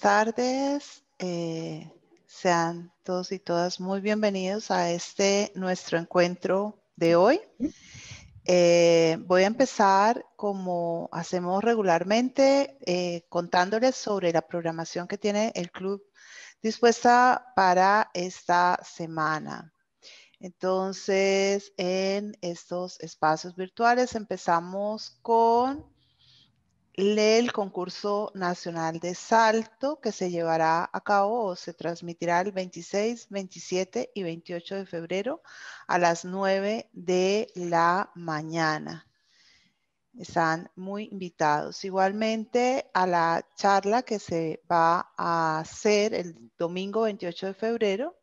tardes. Eh, sean todos y todas muy bienvenidos a este nuestro encuentro de hoy. Eh, voy a empezar como hacemos regularmente eh, contándoles sobre la programación que tiene el club dispuesta para esta semana. Entonces, en estos espacios virtuales empezamos con lee el concurso nacional de salto que se llevará a cabo o se transmitirá el 26, 27 y 28 de febrero a las 9 de la mañana. Están muy invitados. Igualmente a la charla que se va a hacer el domingo 28 de febrero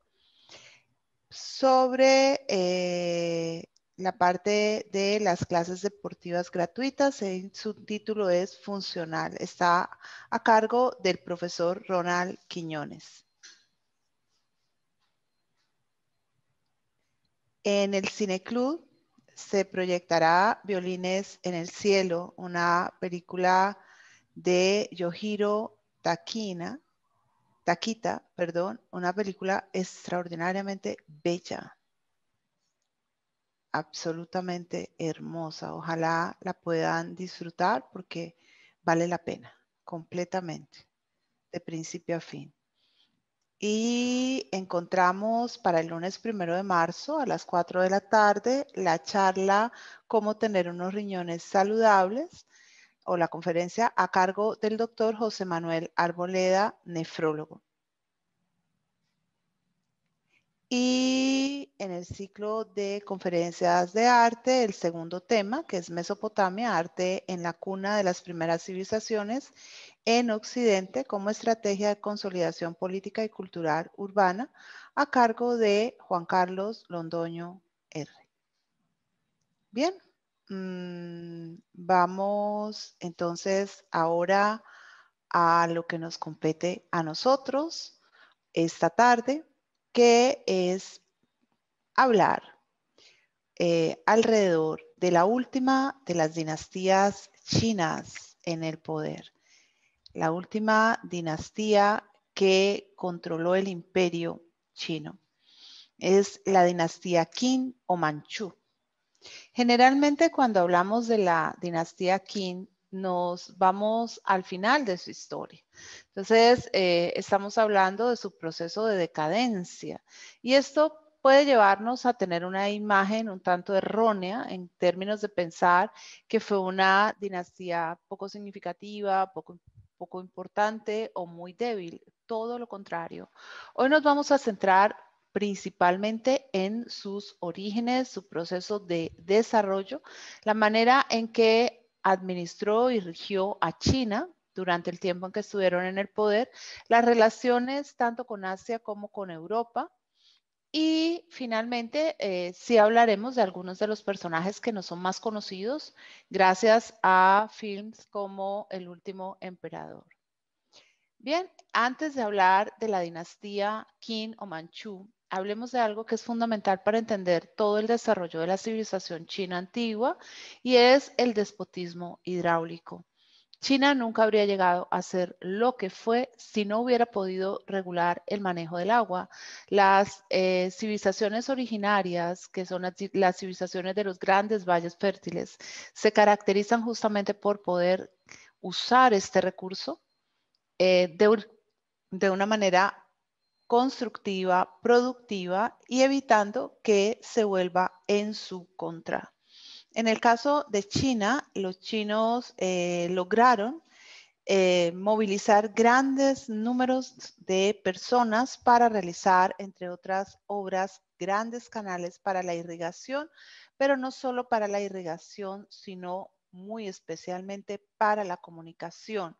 sobre eh, la parte de las clases deportivas gratuitas. Su título es Funcional. Está a cargo del profesor Ronald Quiñones. En el Cineclub se proyectará Violines en el Cielo, una película de Yohiro Takina, Takita, perdón, una película extraordinariamente bella absolutamente hermosa. Ojalá la puedan disfrutar porque vale la pena completamente, de principio a fin. Y encontramos para el lunes primero de marzo a las 4 de la tarde la charla Cómo tener unos riñones saludables o la conferencia a cargo del doctor José Manuel Arboleda, nefrólogo. Y en el ciclo de conferencias de arte, el segundo tema, que es Mesopotamia, arte en la cuna de las primeras civilizaciones en Occidente como estrategia de consolidación política y cultural urbana, a cargo de Juan Carlos Londoño R. Bien, mm, vamos entonces ahora a lo que nos compete a nosotros esta tarde que es hablar eh, alrededor de la última de las dinastías chinas en el poder, la última dinastía que controló el imperio chino. Es la dinastía Qin o Manchú. Generalmente cuando hablamos de la dinastía Qin nos vamos al final de su historia. Entonces, eh, estamos hablando de su proceso de decadencia y esto puede llevarnos a tener una imagen un tanto errónea en términos de pensar que fue una dinastía poco significativa, poco, poco importante o muy débil. Todo lo contrario. Hoy nos vamos a centrar principalmente en sus orígenes, su proceso de desarrollo, la manera en que administró y rigió a China durante el tiempo en que estuvieron en el poder, las relaciones tanto con Asia como con Europa. Y finalmente, eh, sí hablaremos de algunos de los personajes que no son más conocidos gracias a films como El último emperador. Bien, antes de hablar de la dinastía Qin o Manchú, hablemos de algo que es fundamental para entender todo el desarrollo de la civilización china antigua y es el despotismo hidráulico. China nunca habría llegado a ser lo que fue si no hubiera podido regular el manejo del agua. Las eh, civilizaciones originarias, que son las, civilizaciones de los grandes valles fértiles, se caracterizan justamente por poder usar este recurso eh, de, de una manera constructiva, productiva y evitando que se vuelva en su contra. En el caso de China, los chinos eh, lograron eh, movilizar grandes números de personas para realizar, entre otras obras, grandes canales para la irrigación, pero no solo para la irrigación, sino muy especialmente para la comunicación.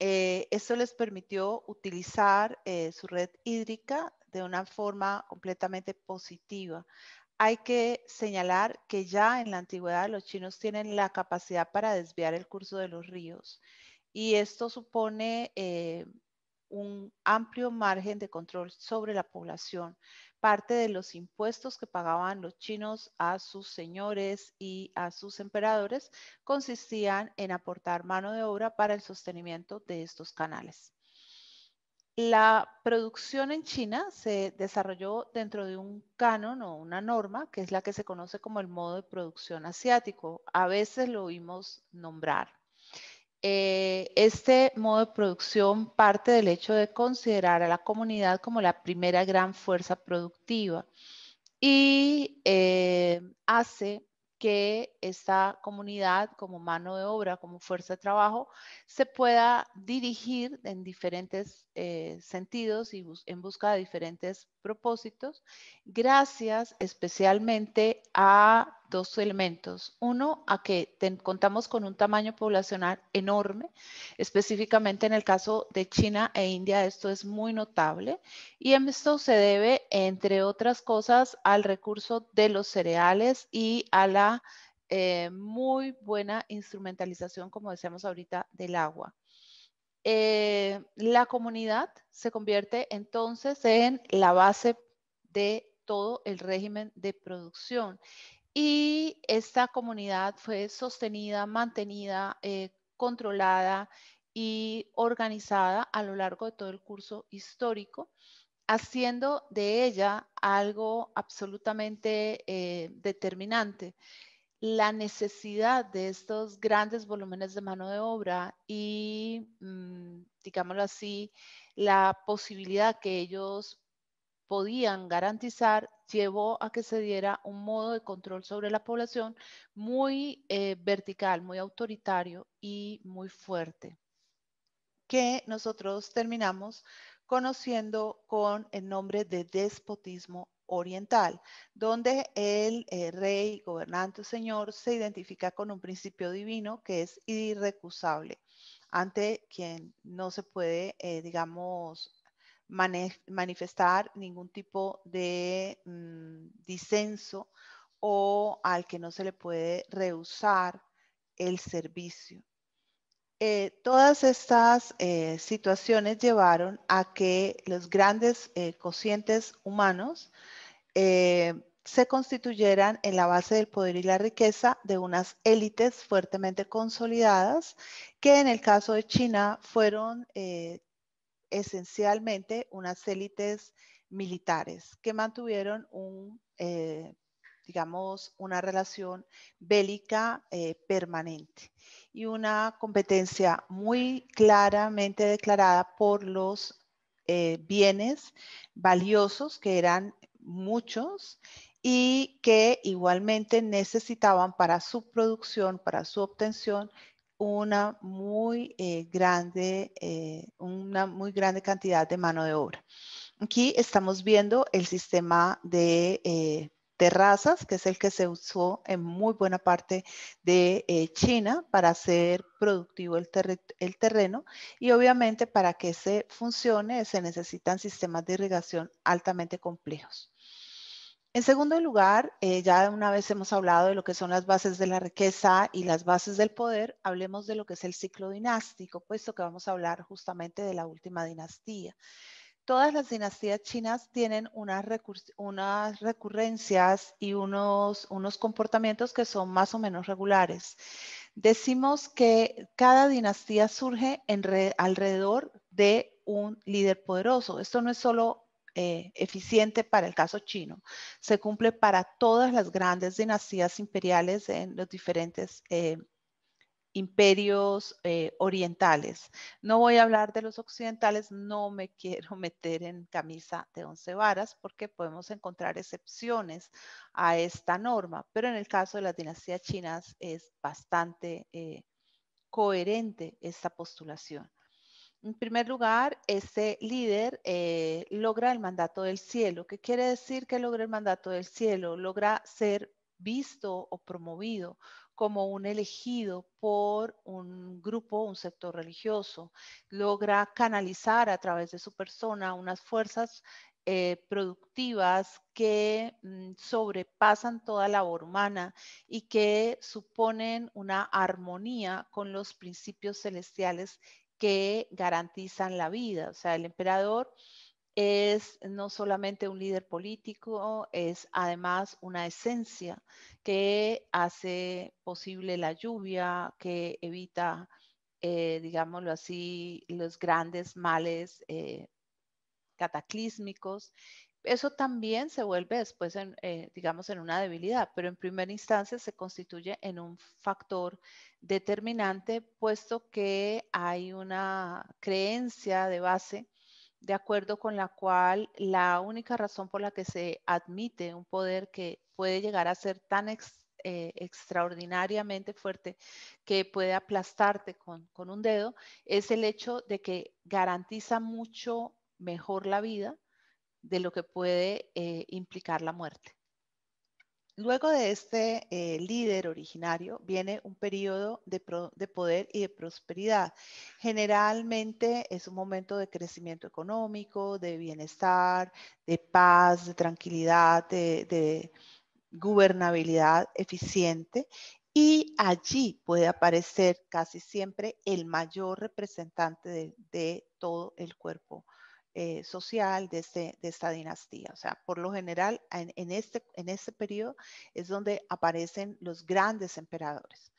Eh, esto les permitió utilizar eh, su red hídrica de una forma completamente positiva. Hay que señalar que ya en la antigüedad los chinos tienen la capacidad para desviar el curso de los ríos y esto supone eh, un amplio margen de control sobre la población, parte de los impuestos que pagaban los chinos a sus señores y a sus emperadores consistían en aportar mano de obra para el sostenimiento de estos canales. La producción en China se desarrolló dentro de un canon o una norma, que es la que se conoce como el modo de producción asiático. A veces lo oímos nombrar. Eh, este modo de producción parte del hecho de considerar a la comunidad como la primera gran fuerza productiva y eh, hace que esta comunidad como mano de obra, como fuerza de trabajo, se pueda dirigir en diferentes eh, sentidos y en busca de diferentes propósitos, gracias especialmente a dos elementos. Uno, a que contamos con un tamaño poblacional enorme, específicamente en el caso de China e India esto es muy notable y esto se debe, entre otras cosas, al recurso de los cereales y a la eh, muy buena instrumentalización, como decíamos ahorita, del agua. Eh, la comunidad se convierte entonces en la base de todo el régimen de producción y esta comunidad fue sostenida, mantenida, eh, controlada y organizada a lo largo de todo el curso histórico, haciendo de ella algo absolutamente eh, determinante. La necesidad de estos grandes volúmenes de mano de obra y, mm, digámoslo así, la posibilidad que ellos podían garantizar llevó a que se diera un modo de control sobre la población muy eh, vertical, muy autoritario y muy fuerte, que nosotros terminamos conociendo con el nombre de despotismo oriental, donde el eh, rey, gobernante señor se identifica con un principio divino que es irrecusable, ante quien no se puede, eh, digamos, manifestar ningún tipo de mm, disenso o al que no se le puede rehusar el servicio. Eh, todas estas eh, situaciones llevaron a que los grandes eh, cocientes humanos se constituyeran en la base del poder y la riqueza de unas élites fuertemente consolidadas que en el caso de China fueron esencialmente unas élites militares que mantuvieron un, eh, digamos, una relación bélica eh, permanente y una competencia muy claramente declarada por los eh, bienes valiosos que eran muchos y que igualmente necesitaban para su producción, para su obtención, una muy, eh, grande, eh, una muy grande cantidad de mano de obra. Aquí estamos viendo el sistema de eh, terrazas, que es el que se usó en muy buena parte de China para hacer productivo el, el, terreno y obviamente para que se funcione se necesitan sistemas de irrigación altamente complejos. En segundo lugar, eh, ya una vez hemos hablado de lo que son las bases de la riqueza y las bases del poder, hablemos de lo que es el ciclo dinástico, puesto que vamos a hablar justamente de la última dinastía. Todas las dinastías chinas tienen unas, recurrencias y unos, unos comportamientos que son más o menos regulares. Decimos que cada dinastía surge alrededor de un líder poderoso. Esto no es solo eh, eficiente para el caso chino. Se cumple para todas las grandes dinastías imperiales en los diferentes eh, imperios eh, orientales. No voy a hablar de los occidentales, no me quiero meter en camisa de once varas porque podemos encontrar excepciones a esta norma, pero en el caso de las dinastías chinas es bastante coherente esta postulación. En primer lugar, ese líder eh, logra el mandato del cielo. ¿Qué quiere decir que logra el mandato del cielo? Logra ser visto o promovido como un elegido por un grupo, un sector religioso. Logra canalizar a través de su persona unas fuerzas eh, productivas que mm, sobrepasan toda labor humana y que suponen una armonía con los principios celestiales que garantizan la vida. O sea, el emperador es no solamente un líder político, es además una esencia que hace posible la lluvia, que evita, eh, digámoslo así, los grandes males eh, cataclísmicos eso también se vuelve después, eh, digamos, en una debilidad, pero en primera instancia se constituye en un factor determinante, puesto que hay una creencia de base de acuerdo con la cual la única razón por la que se admite un poder que puede llegar a ser tan eh, extraordinariamente fuerte que puede aplastarte con un dedo es el hecho de que garantiza mucho mejor la vida de lo que puede eh, implicar la muerte. Luego de este eh, líder originario viene un periodo de, poder y de prosperidad. Generalmente es un momento de crecimiento económico, de bienestar, de paz, de tranquilidad, de, gobernabilidad eficiente y allí puede aparecer casi siempre el mayor representante de todo el cuerpo eh, social este, de, esta dinastía. O sea, por lo general, en, este, en este periodo es donde aparecen los grandes emperadores.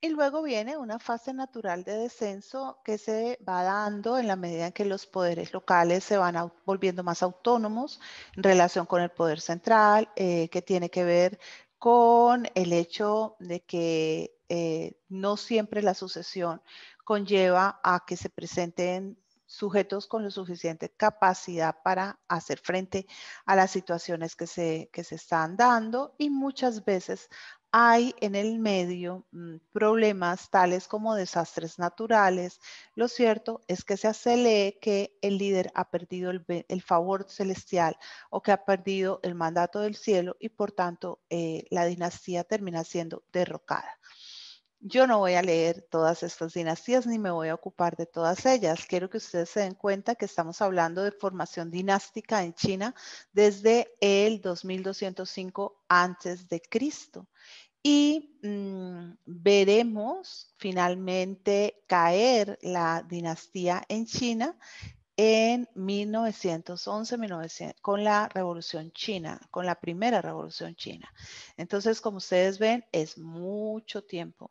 Y luego viene una fase natural de descenso que se va dando en la medida en que los poderes locales se van volviendo más autónomos en relación con el poder central, eh, que tiene que ver con el hecho de que eh, no siempre la sucesión conlleva a que se presenten sujetos con la suficiente capacidad para hacer frente a las situaciones que se, están dando y muchas veces hay en el medio mm, problemas tales como desastres naturales. Lo cierto es que se hace que el líder ha perdido el, favor celestial o que ha perdido el mandato del cielo y por tanto eh, la dinastía termina siendo derrocada. Yo no voy a leer todas estas dinastías ni me voy a ocupar de todas ellas. Quiero que ustedes se den cuenta que estamos hablando de formación dinástica en China desde el 2205 antes de Cristo. Y mm, veremos finalmente caer la dinastía en China en 1911, 1900, con la Revolución China, con la primera Revolución China. Entonces, como ustedes ven, es mucho tiempo.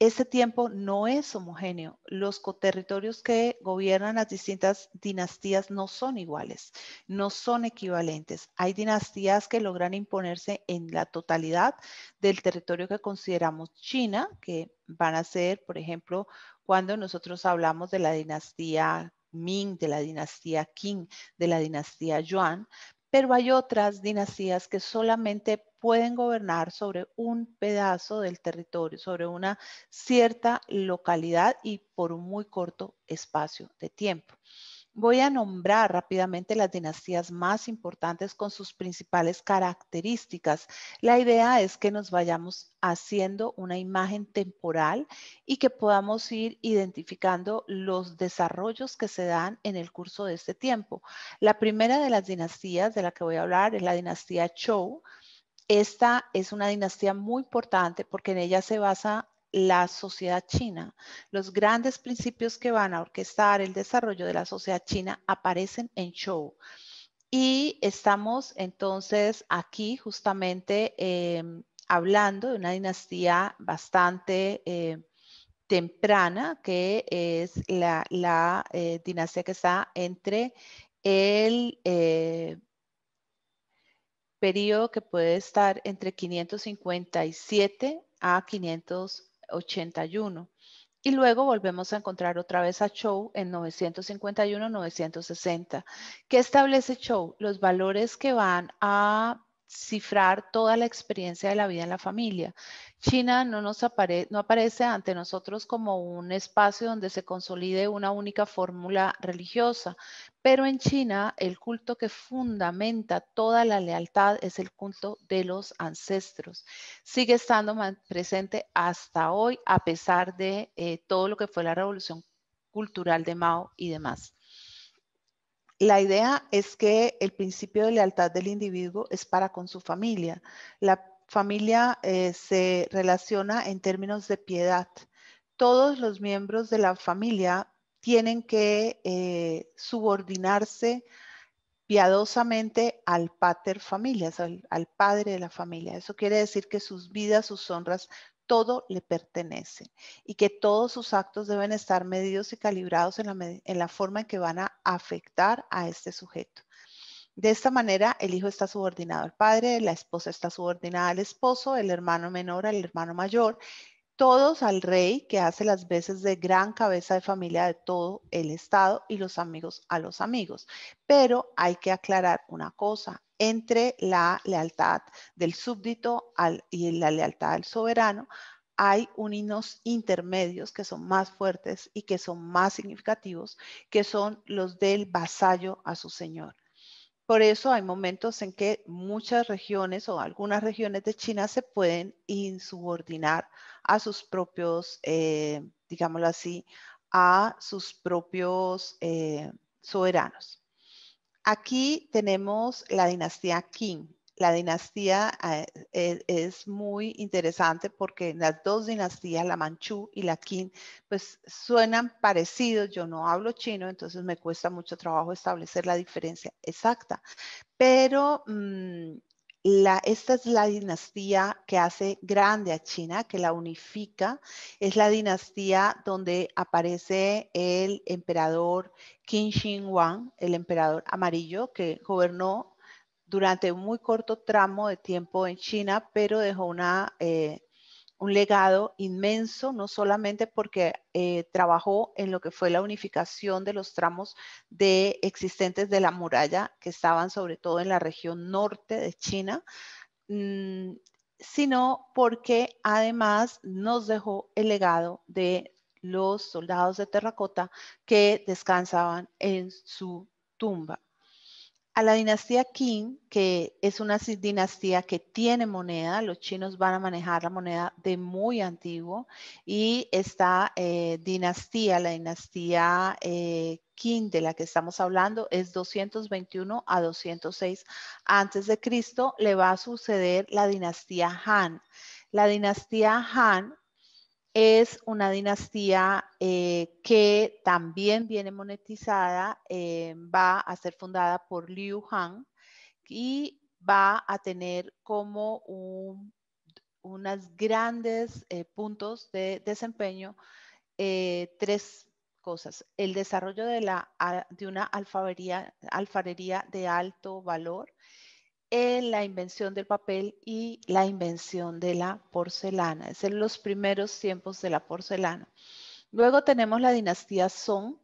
ese tiempo no es homogéneo. Los territorios que gobiernan las distintas dinastías no son iguales, no son equivalentes. Hay dinastías que logran imponerse en la totalidad del territorio que consideramos China, que van a ser, por ejemplo, cuando nosotros hablamos de la dinastía Ming, de la dinastía Qing, de la dinastía Yuan, pero hay otras dinastías que solamente pueden gobernar sobre un pedazo del territorio, sobre una cierta localidad y por un muy corto espacio de tiempo. Voy a nombrar rápidamente las dinastías más importantes con sus principales características. La idea es que nos vayamos haciendo una imagen temporal y que podamos ir identificando los desarrollos que se dan en el curso de este tiempo. La primera de las dinastías de la que voy a hablar es la dinastía Chou. Esta es una dinastía muy importante porque en ella se basa la sociedad china. Los grandes principios que van a orquestar el desarrollo de la sociedad china aparecen en Show. Y estamos entonces aquí justamente em, hablando de una dinastía bastante eh, temprana, que es la, la eh, dinastía que está entre el eh, periodo que puede estar entre 557 a 500 81. Y luego volvemos a encontrar otra vez a Chow en 951-960. ¿Qué establece Chow? Los valores que van a cifrar toda la experiencia de la vida en la familia. China no, aparece ante nosotros como un espacio donde se consolide una única fórmula religiosa, pero en China el culto que fundamenta toda la lealtad es el culto de los ancestros. Sigue estando presente hasta hoy a pesar de eh, todo lo que fue la revolución cultural de Mao y demás. La idea es que el principio de lealtad del individuo es para con su familia. La familia eh, se relaciona en términos de piedad. Todos los miembros de la familia tienen que eh, subordinarse piadosamente al pater familias, al, padre de la familia. Eso quiere decir que sus vidas, sus honras, todo le pertenece y que todos sus actos deben estar medidos y calibrados en la, en la, forma en que van a afectar a este sujeto. De esta manera, el hijo está subordinado al padre, la esposa está subordinada al esposo, el hermano menor al hermano mayor, todos al rey que hace las veces de gran cabeza de familia de todo el Estado y los amigos a los amigos. Pero hay que aclarar una cosa, entre la lealtad del súbdito y la lealtad del soberano hay unos intermedios que son más fuertes y que son más significativos, que son los del vasallo a su señor. Por eso hay momentos en que muchas regiones o algunas regiones de China se pueden insubordinar a sus propios, eh, digámoslo así, a sus propios eh, soberanos. Aquí tenemos la dinastía Qing la dinastía ah, e, es muy interesante porque las dos dinastías, la Manchú y la Qin, pues suenan parecidos. Yo no hablo chino, entonces me cuesta mucho trabajo establecer la diferencia exacta. Pero mm, la, esta es la dinastía que hace grande a China, que la unifica. Es la dinastía donde aparece el emperador Qin Shi el emperador amarillo que gobernó durante un muy corto tramo de tiempo en China, pero dejó eh, un legado inmenso, no solamente porque eh, trabajó en lo que fue la unificación de los tramos de existentes de la muralla, que estaban sobre todo en la región norte de China, mm, sino porque además nos dejó el legado de los soldados de terracota que descansaban en su tumba a la dinastía Qin, que es una dinastía que tiene moneda, los chinos van a manejar la moneda de muy antiguo, y esta eh, dinastía, la dinastía eh, Qin de la que estamos hablando, es 221 a 206 antes de Cristo, le va a suceder la dinastía Han. La dinastía Han es una dinastía eh, que también viene monetizada, eh, va a ser fundada por Liu Han y va a tener como un, unas grandes eh, puntos de desempeño tres cosas. El desarrollo de, la, de una alfarería, alfarería de alto valor, la invención del papel y la invención de la porcelana. Es en los primeros tiempos de la porcelana. Luego tenemos la dinastía Song,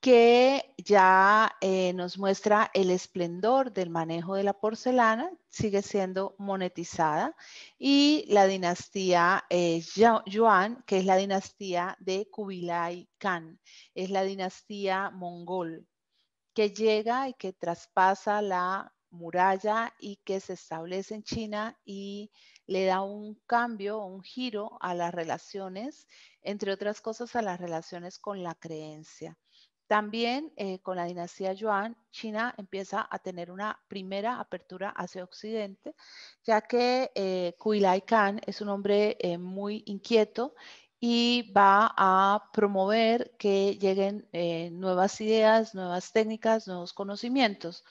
que ya eh, nos muestra el esplendor del manejo de la porcelana, sigue siendo monetizada, y la dinastía eh, Yuan, que es la dinastía de Kubilai Khan, es la dinastía mongol, que llega y que traspasa la muralla y que se establece en China y le da un cambio, un giro a las relaciones, entre otras cosas a las relaciones con la creencia. También eh, con la dinastía Yuan, China empieza a tener una primera apertura hacia Occidente, ya que eh, Kuilai Khan es un hombre eh, muy inquieto y va a promover que lleguen eh, nuevas ideas, nuevas técnicas, nuevos conocimientos.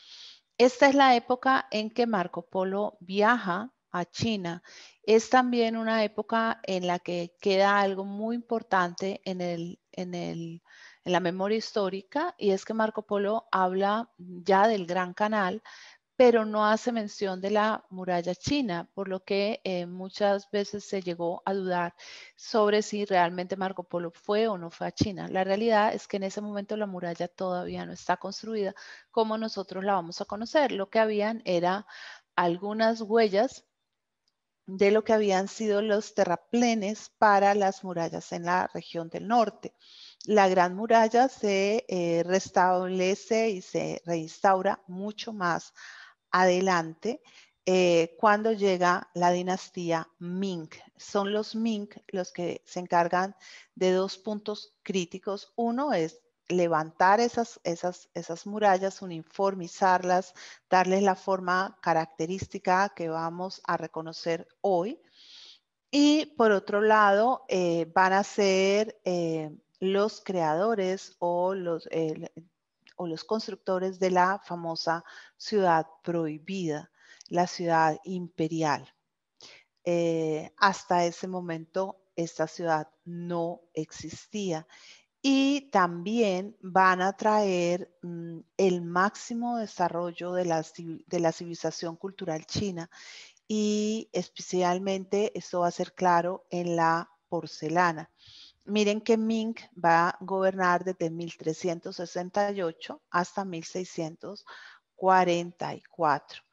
Esta es la época en que Marco Polo viaja a China. Es también una época en la que queda algo muy importante en, la memoria histórica y es que Marco Polo habla ya del Gran Canal pero no hace mención de la muralla china, por lo que eh, muchas veces se llegó a dudar sobre si realmente Marco Polo fue o no fue a China. La realidad es que en ese momento la muralla todavía no está construida como nosotros la vamos a conocer. Lo que habían era algunas huellas de lo que habían sido los terraplenes para las murallas en la región del norte. La gran muralla se eh, restablece y se reinstaura mucho más adelante eh, cuando llega la dinastía Ming. Son los Ming los que se encargan de dos puntos críticos. Uno es levantar esas, esas, esas murallas, uniformizarlas, darles la forma característica que vamos a reconocer hoy. Y por otro lado, eh, van a ser eh, los creadores o los, o los constructores de la famosa ciudad prohibida, la ciudad imperial. Eh, hasta ese momento esta ciudad no existía y también van a traer mm, el máximo desarrollo de la civilización cultural china y especialmente esto va a ser claro en la porcelana. Miren que Ming va a gobernar desde 1368 hasta 1644.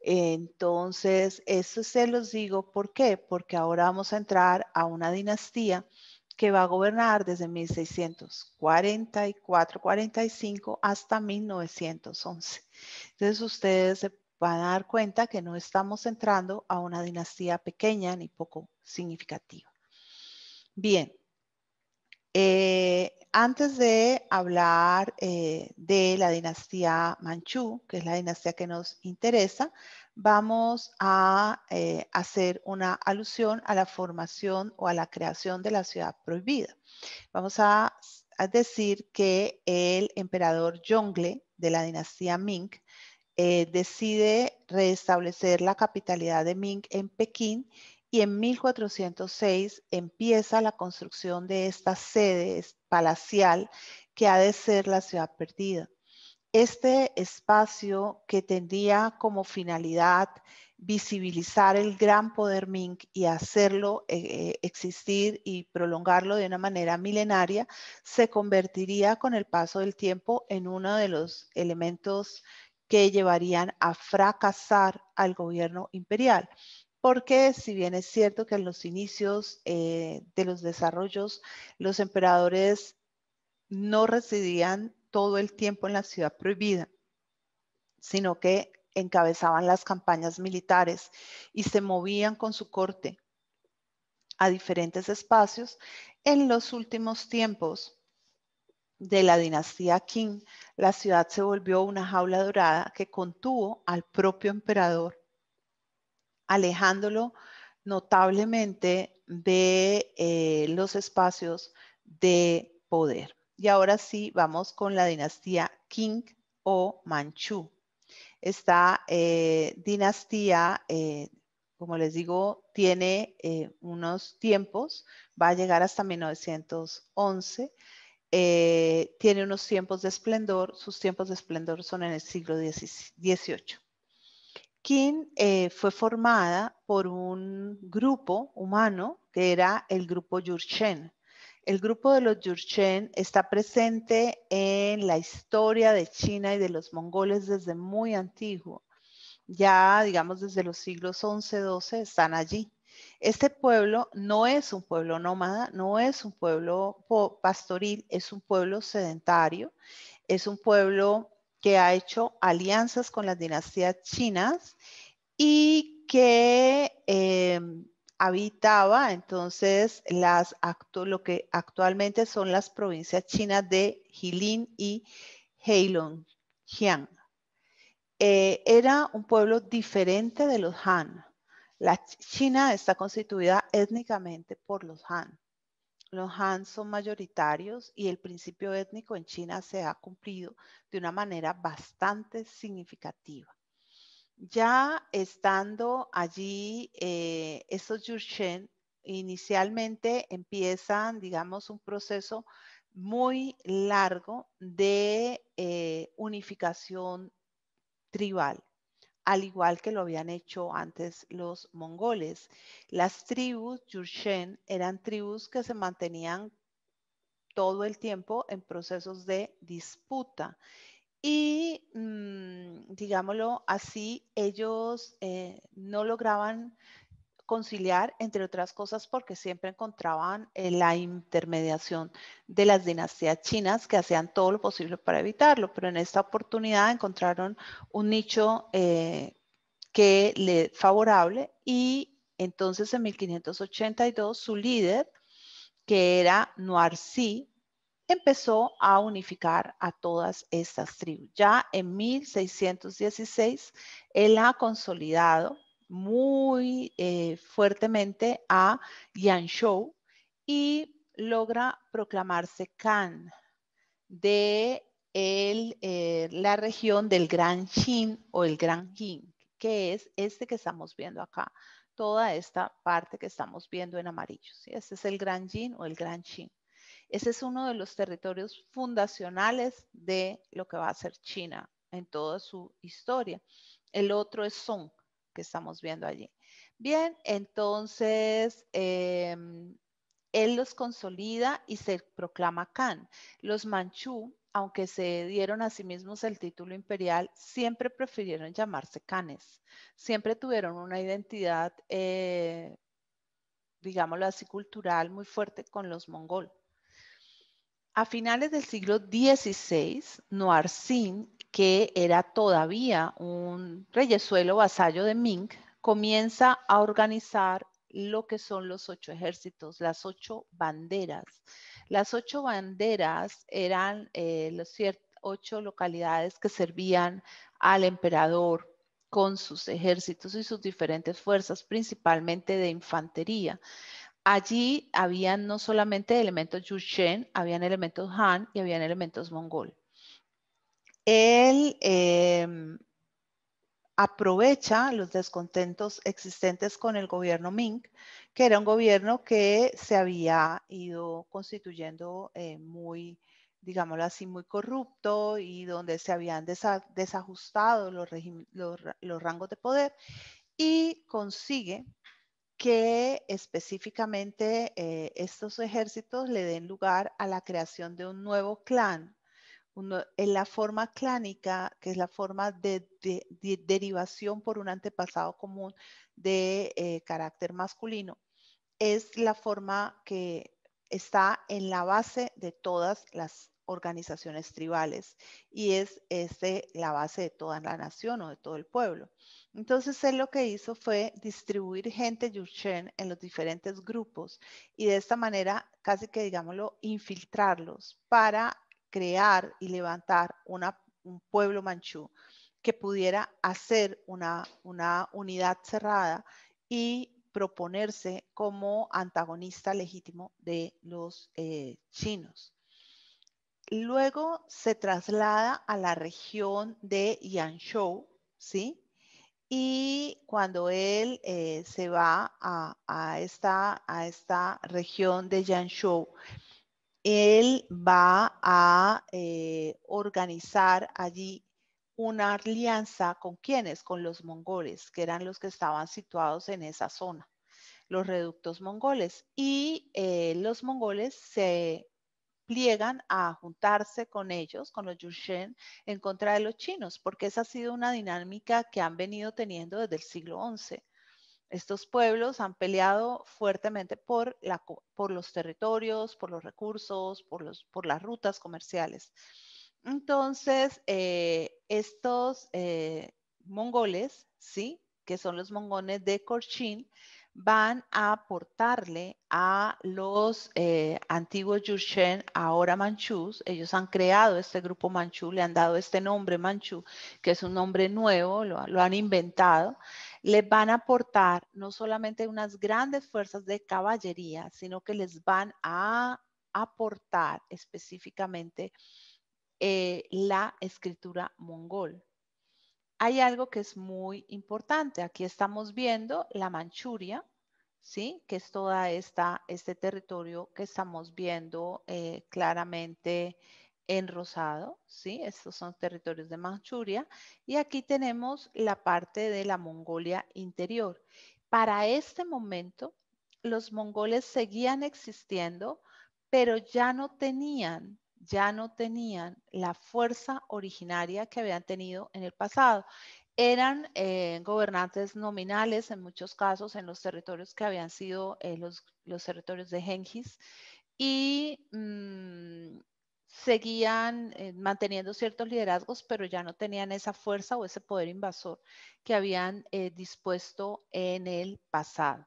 Entonces, eso se los digo, ¿por qué? Porque ahora vamos a entrar a una dinastía que va a gobernar desde 1644-45 hasta 1911. Entonces, ustedes se van a dar cuenta que no estamos entrando a una dinastía pequeña ni poco significativa. Bien, eh, antes de hablar eh, de la dinastía Manchú, que es la dinastía que nos interesa, vamos a eh, hacer una alusión a la formación o a la creación de la ciudad prohibida. Vamos a, decir que el emperador Yongle de la dinastía Ming decide restablecer la capitalidad de Ming en Pekín y en 1406 empieza la construcción de esta sede palacial que ha de ser la ciudad perdida. Este espacio que tendría como finalidad visibilizar el gran poder Ming y hacerlo eh, eh, existir y prolongarlo de una manera milenaria, se convertiría con el paso del tiempo en uno de los elementos que llevarían a fracasar al gobierno imperial porque si bien es cierto que en los inicios eh, de los desarrollos los emperadores no residían todo el tiempo en la ciudad prohibida, sino que encabezaban las campañas militares y se movían con su corte a diferentes espacios, en los últimos tiempos de la dinastía Qing la ciudad se volvió una jaula dorada que contuvo al propio emperador alejándolo notablemente de eh, los espacios de poder. Y ahora sí, vamos con la dinastía Qing o Manchú. Esta eh, dinastía, eh, como les digo, tiene unos tiempos, va a llegar hasta 1911. tiene unos tiempos de esplendor, sus tiempos de esplendor son en el siglo XVIII. Qin eh, fue formada por un grupo humano que era el grupo Yurchen. El grupo de los Yurchen está presente en la historia de China y de los mongoles desde muy antiguo. Ya, digamos, desde los siglos XI, XII están allí. Este pueblo no es un pueblo nómada, no es un pueblo pastoril, es un pueblo sedentario, es un pueblo que ha hecho alianzas con las dinastías chinas y que eh, habitaba entonces las lo que actualmente son las provincias chinas de Jilin y Heilongjiang. Eh, era un pueblo diferente de los Han. La China está constituida étnicamente por los Han. Los Han son mayoritarios y el principio étnico en China se ha cumplido de una manera bastante significativa. Ya estando allí, eh, estos inicialmente empiezan, digamos, un proceso muy largo de eh, unificación tribal al igual que lo habían hecho antes los mongoles. Las tribus Yurchen eran tribus que se mantenían todo el tiempo en procesos de disputa. Y, mm, digámoslo así, ellos eh, no lograban conciliar, entre otras cosas, porque siempre encontraban eh, la intermediación de las dinastías chinas que hacían todo lo posible para evitarlo, pero en esta oportunidad encontraron un nicho eh, que le favorable y entonces en 1582 su líder, que era si empezó a unificar a todas estas tribus. Ya en 1616 él ha consolidado muy eh, fuertemente a Shou y logra proclamarse Khan de eh, la región del Gran Xin o el Gran Jin, que es este que estamos viendo acá, toda esta parte que estamos viendo en amarillo. ¿sí? Este es el Gran Jin o el Gran Xin. Ese es uno de los territorios fundacionales de lo que va a ser China en toda su historia. El otro es Song, que estamos viendo allí. Bien, entonces em, él los consolida y se proclama Khan. Los manchú, aunque se dieron a sí mismos el título imperial, siempre prefirieron llamarse canes. Siempre tuvieron una identidad, eh, digámoslo así, cultural muy fuerte con los mongol. A finales del siglo XVI, Noarsin que era todavía un reyesuelo vasallo de Ming, comienza a organizar lo que son los ocho ejércitos, las ocho banderas. Las ocho banderas eran eh, ocho localidades que servían al emperador con sus ejércitos y sus diferentes fuerzas, principalmente de infantería. Allí habían no solamente elementos Yushen, habían elementos Han y habían elementos mongol él em, aprovecha los descontentos existentes con el gobierno Ming, que era un gobierno que se había ido constituyendo eh, muy, digámoslo así, muy corrupto y donde se habían desajustado los, rangos de poder y consigue que específicamente eh, estos ejércitos le den lugar a la creación de un nuevo clan en la forma clánica, que es la forma de, derivación por un antepasado común de eh, carácter masculino, es la forma que está en la base de todas las organizaciones tribales y es este, la base de toda la nación o de todo el pueblo. Entonces él lo que hizo fue distribuir gente Yurchen en los diferentes grupos y de esta manera casi que digámoslo infiltrarlos para crear y levantar un pueblo manchú que pudiera hacer una, una unidad cerrada y proponerse como antagonista legítimo de los eh, chinos. Luego se traslada a la región de Yangshou, ¿sí? Y cuando él eh, se va a, esta, a esta región de Yangshou él va a eh, organizar allí una alianza con quienes, con los mongoles, que eran los que estaban situados en esa zona, los reductos mongoles. Y eh, los mongoles se pliegan a juntarse con ellos, con los Yushen, en contra de los chinos, porque esa ha sido una dinámica que han venido teniendo desde el siglo XI. Estos pueblos han peleado fuertemente por, los territorios, por los recursos, por, las rutas comerciales. Entonces, eh, estos eh, mongoles, ¿sí? que son los mongones de Korchin, van a aportarle a los eh, antiguos Yushen, ahora manchús. Ellos han creado este grupo manchú, le han dado este nombre manchú, que es un nombre nuevo, lo han inventado les van a aportar no solamente unas grandes fuerzas de caballería, sino que les van a aportar específicamente eh, la escritura mongol. Hay algo que es muy importante. Aquí estamos viendo la Manchuria, ¿sí? que es todo este territorio que estamos viendo eh, claramente en rosado, ¿sí? Estos son territorios de Manchuria. Y aquí tenemos la parte de la Mongolia interior. Para este momento, los mongoles seguían existiendo, pero ya no tenían, ya no tenían la fuerza originaria que habían tenido en el pasado. Eran eh, gobernantes nominales en muchos casos en los territorios que habían sido eh, los, los territorios de Gengis, y mm, seguían eh, manteniendo ciertos liderazgos, pero ya no tenían esa fuerza o ese poder invasor que habían eh, dispuesto en el pasado.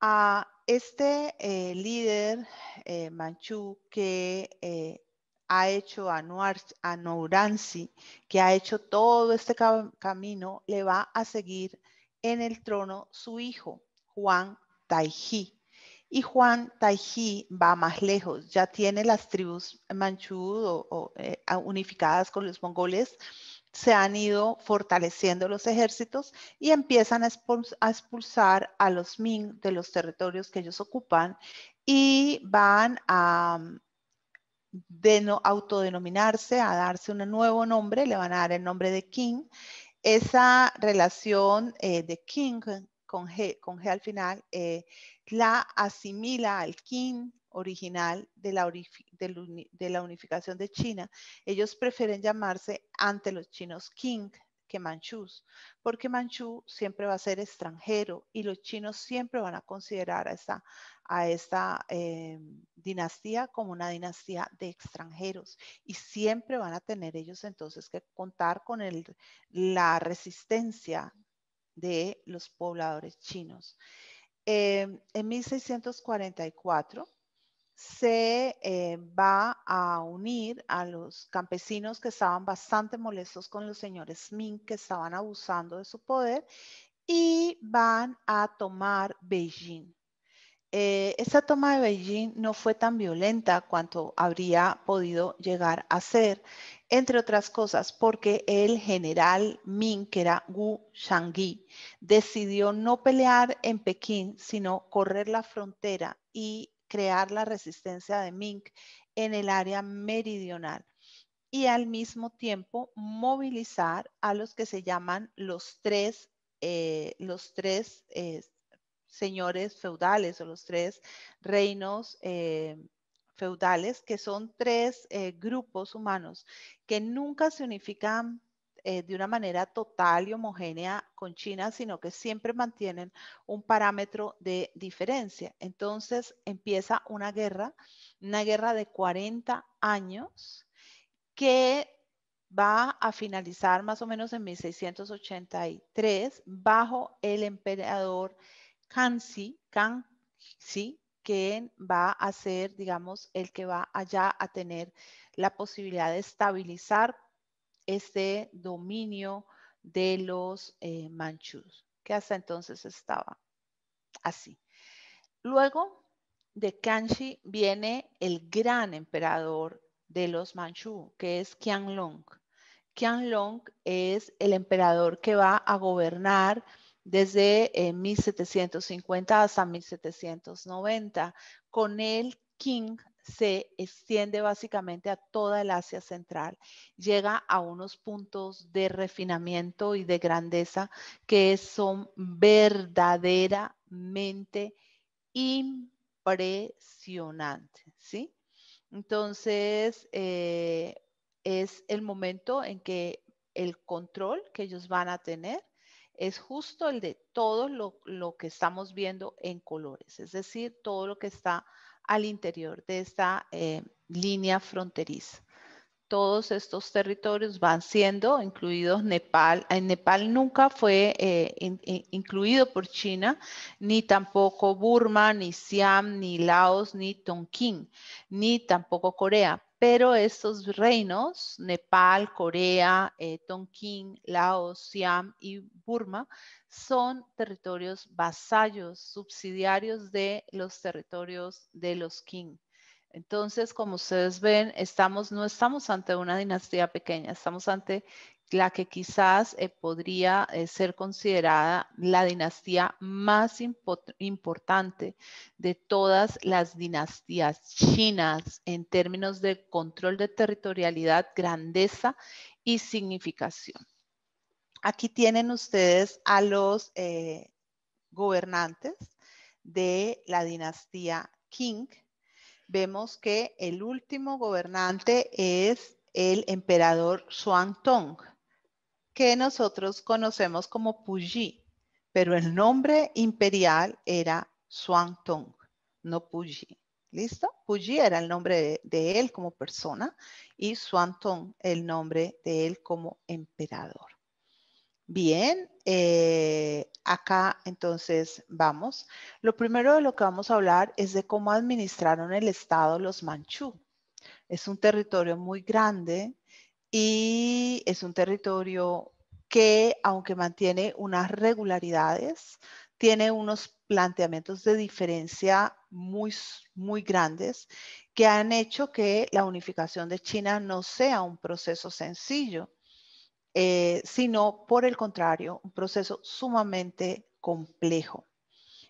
A este eh, líder manchú que ha hecho a, Noir, a Nouransi, que ha hecho todo este camino, le va a seguir en el trono su hijo, Juan Taiji. Y Juan Taiji va más lejos, ya tiene las tribus manchú eh, unificadas con los mongoles, se han ido fortaleciendo los ejércitos y empiezan a expulsar a los Ming de los territorios que ellos ocupan y van a mm, autodenominarse, a darse un nuevo nombre, le van a dar el nombre de King. Esa relación eh, de King con G, al final, eh, la asimila al King original de la, de la unificación de China. Ellos prefieren llamarse ante los chinos king que manchús, porque manchú siempre va a ser extranjero y los chinos siempre van a considerar a esta, a esta eh, dinastía como una dinastía de extranjeros y siempre van a tener ellos entonces que contar con la resistencia de los pobladores chinos. Eh, en 1644 se eh, va a unir a los campesinos que estaban bastante molestos con los señores Ming que estaban abusando de su poder y van a tomar Beijing. Eh, esa esta toma de Beijing no fue tan violenta cuanto habría podido llegar a ser, entre otras cosas porque el general Ming, que era Wu Shangui, decidió no pelear en Pekín, sino correr la frontera y crear la resistencia de Ming en el área meridional y al mismo tiempo movilizar a los que se llaman los tres, eh, los tres eh, señores feudales o los tres reinos eh, feudales, que son tres eh, grupos humanos que nunca se unifican eh, de una manera total y homogénea con China, sino que siempre mantienen un parámetro de diferencia. Entonces empieza una guerra, una guerra de 40 años que va a finalizar más o menos en 1683 bajo el emperador Kansi, Kansi, quien va a ser, digamos, el que va allá a tener la posibilidad de estabilizar este dominio de los eh, Manchus, que hasta entonces estaba así. Luego de Kanshi viene el gran emperador de los manchú, que es Qianlong. Qianlong es el emperador que va a gobernar desde 1750 eh, hasta 1790. Con el King se extiende básicamente a toda el Asia Central, llega a unos puntos de refinamiento y de grandeza que son verdaderamente impresionantes, ¿sí? Entonces, eh, es el momento en que el control que ellos van a tener es justo el de todo lo, que estamos viendo en colores, es decir, todo lo que está al interior de esta eh, línea fronteriza. Todos estos territorios van siendo incluidos Nepal. En Nepal nunca fue eh, incluido por China, ni tampoco Burma, ni Siam, ni Laos, ni Tonkin, ni tampoco Corea pero estos reinos, Nepal, Corea, eh, Tonkin, Laos, Siam y Burma, son territorios vasallos, subsidiarios de los territorios de los Qing. Entonces, como ustedes ven, no estamos ante una dinastía pequeña, estamos ante la que quizás eh, podría eh, ser considerada la dinastía más importante de todas las dinastías chinas en términos de control de territorialidad, grandeza y significación. Aquí tienen ustedes a los eh, gobernantes de la dinastía Qing. Vemos que el último gobernante es el emperador Xuan Tong que nosotros conocemos como Puyi, pero el nombre imperial era Tong, no Puyi. ¿Listo? Puyi era el nombre de, él como persona y Tong el nombre de él como emperador. Bien, eh, acá entonces vamos. Lo primero de lo que vamos a hablar es de cómo administraron el Estado los manchú. Es un territorio muy grande y es un territorio que, aunque mantiene unas regularidades, tiene unos planteamientos de diferencia muy, muy grandes que han hecho que la unificación de China no sea un proceso sencillo, eh, sino por el contrario, un proceso sumamente complejo.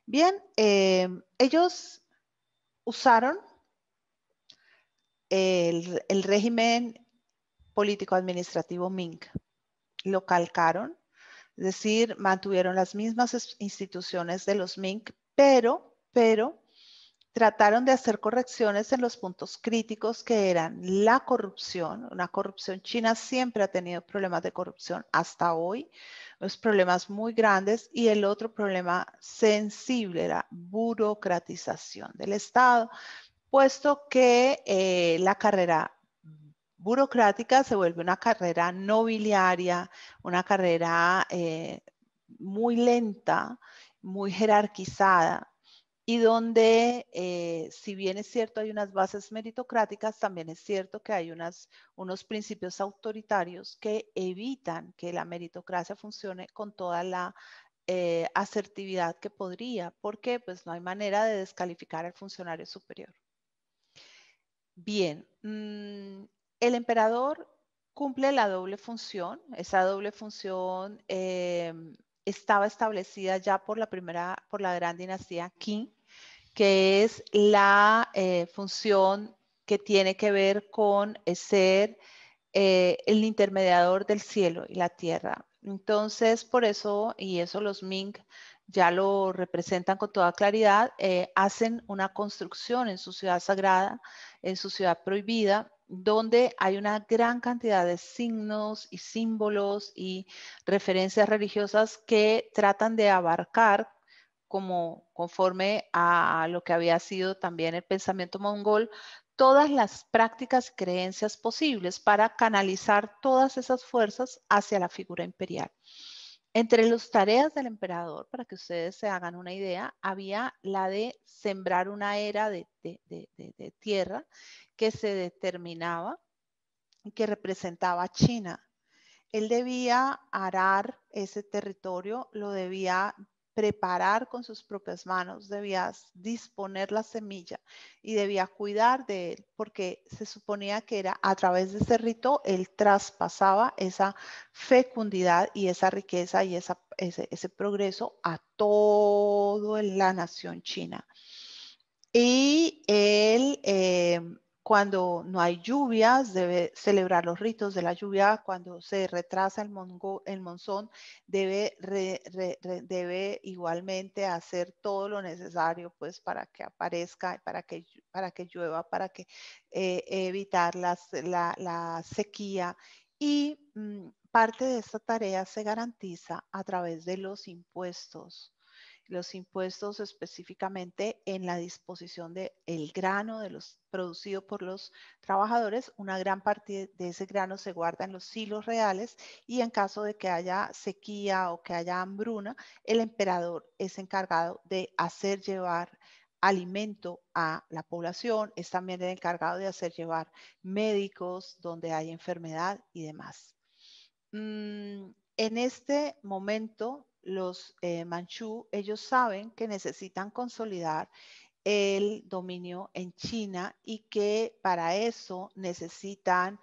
Bien, eh, ellos usaron el régimen político-administrativo MINC. Lo calcaron, es decir, mantuvieron las mismas instituciones de los MINC, pero, pero trataron de hacer correcciones en los puntos críticos que eran la corrupción. Una corrupción china siempre ha tenido problemas de corrupción hasta hoy, los problemas muy grandes y el otro problema sensible era burocratización del Estado, puesto que eh, la carrera burocrática se vuelve una carrera nobiliaria, una carrera eh, muy lenta, muy jerarquizada y donde, eh, si bien es cierto, hay unas bases meritocráticas, también es cierto que hay unos principios autoritarios que evitan que la meritocracia funcione con toda la eh, asertividad que podría, porque pues no hay manera de descalificar al funcionario superior. Bien, mm, el emperador cumple la doble función. Esa doble función em, estaba establecida ya por la primera, por la gran dinastía Qin, que es la eh, función que tiene que ver con eh, ser eh, el intermediador del cielo y la tierra. Entonces, por eso, y eso los Ming ya lo representan con toda claridad, hacen una construcción en su ciudad sagrada, en su ciudad prohibida, donde hay una gran cantidad de signos y símbolos y referencias religiosas que tratan de abarcar como conforme a lo que había sido también el pensamiento mongol, todas las prácticas y creencias posibles para canalizar todas esas fuerzas hacia la figura imperial. Entre las tareas del emperador, para que ustedes se hagan una idea, había la de sembrar una era de, tierra que se determinaba y que representaba China. Él debía arar ese territorio, lo debía preparar con sus propias manos, debía disponer la semilla y debía cuidar de él, porque se suponía que era a través de ese rito, él traspasaba esa fecundidad y esa riqueza y esa, ese, progreso a toda la nación china. Y él eh, cuando no hay lluvias, debe celebrar los ritos de la lluvia. Cuando se retrasa el, monzón, debe, igualmente hacer todo lo necesario pues, para que aparezca, para que, llueva, para que eh, evitar la, sequía. Y mm, parte de esta tarea se garantiza a través de los impuestos los impuestos específicamente en la disposición del el grano de los, producido por los trabajadores. Una gran parte de ese grano se guarda en los silos reales y en caso de que haya sequía o que haya hambruna, el emperador es encargado de hacer llevar alimento a la población, es también el encargado de hacer llevar médicos donde hay enfermedad y demás. Mm, en este momento los eh, manchú, ellos saben que necesitan consolidar el dominio en China y que para eso necesitan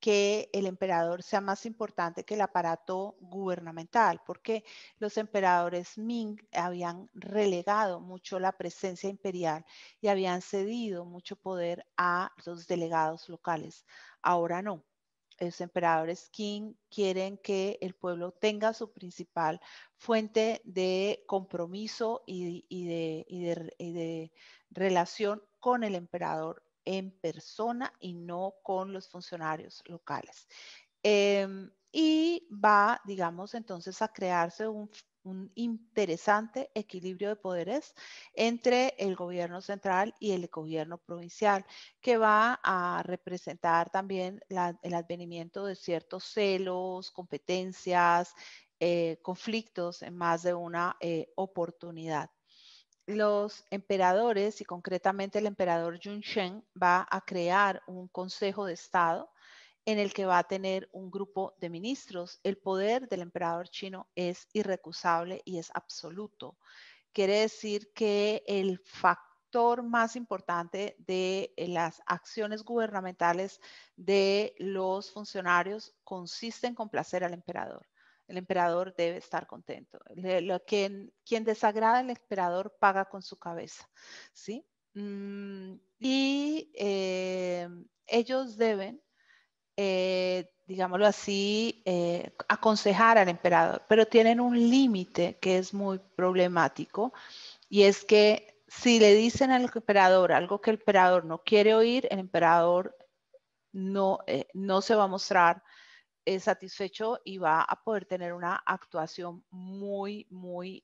que el emperador sea más importante que el aparato gubernamental, porque los emperadores Ming habían relegado mucho la presencia imperial y habían cedido mucho poder a los delegados locales. Ahora no los emperadores king quieren que el pueblo tenga su principal fuente de compromiso y, de, relación con el emperador en persona y no con los funcionarios locales. Em, y va, digamos, entonces a crearse un un interesante equilibrio de poderes entre el gobierno central y el gobierno provincial, que va a representar también el advenimiento de ciertos celos, competencias, eh, conflictos en más de una eh, oportunidad. Los emperadores y concretamente el emperador Yun va a crear un consejo de Estado en el que va a tener un grupo de ministros. El poder del emperador chino es irrecusable y es absoluto. Quiere decir que el factor más importante de eh, las acciones gubernamentales de los funcionarios consiste en complacer al emperador. El emperador debe estar contento. quien, desagrada al emperador paga con su cabeza. ¿sí? Mm, y eh, ellos deben eh, digámoslo así, eh, aconsejar al emperador, pero tienen un límite que es muy problemático y es que si le dicen al emperador algo que el emperador no quiere oír, el emperador no, eh, no se va a mostrar satisfecho y va a poder tener una actuación muy, muy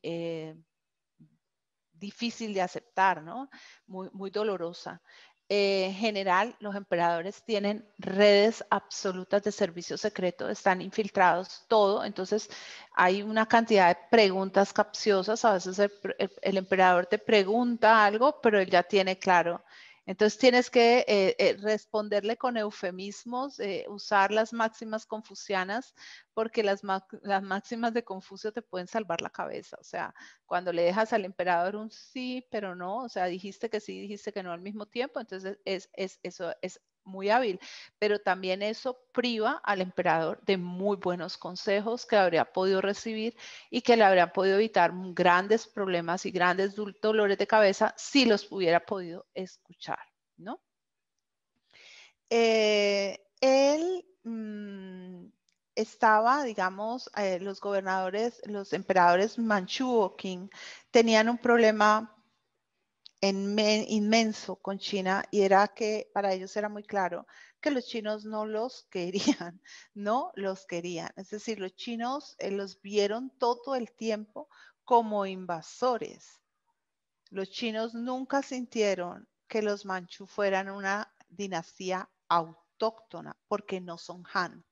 difícil de aceptar, ¿no? Muy, muy dolorosa. Eh, general, los emperadores tienen redes absolutas de servicio secreto, están infiltrados todo, entonces hay una cantidad de preguntas capciosas, a veces el emperador te pregunta algo, pero él ya tiene claro entonces tienes que eh, eh, responderle con eufemismos, eh, usar las máximas confucianas, porque las, las máximas de Confucio te pueden salvar la cabeza. O sea, cuando le dejas al emperador un sí, pero no, o sea, dijiste que sí, dijiste que no al mismo tiempo, entonces es, eso es muy hábil, pero también eso priva al emperador de muy buenos consejos que habría podido recibir y que le habrían podido evitar grandes problemas y grandes dolores de cabeza si los hubiera podido escuchar, ¿no? Eh, él mm, estaba, digamos, eh, los gobernadores, los emperadores Manchu o King, tenían un problema inmenso con China y era que para ellos era muy claro que los chinos no los querían, no los querían. Es decir, los chinos eh, los vieron todo el tiempo como invasores. Los chinos nunca sintieron que los manchú fueran una dinastía autóctona porque no son Han.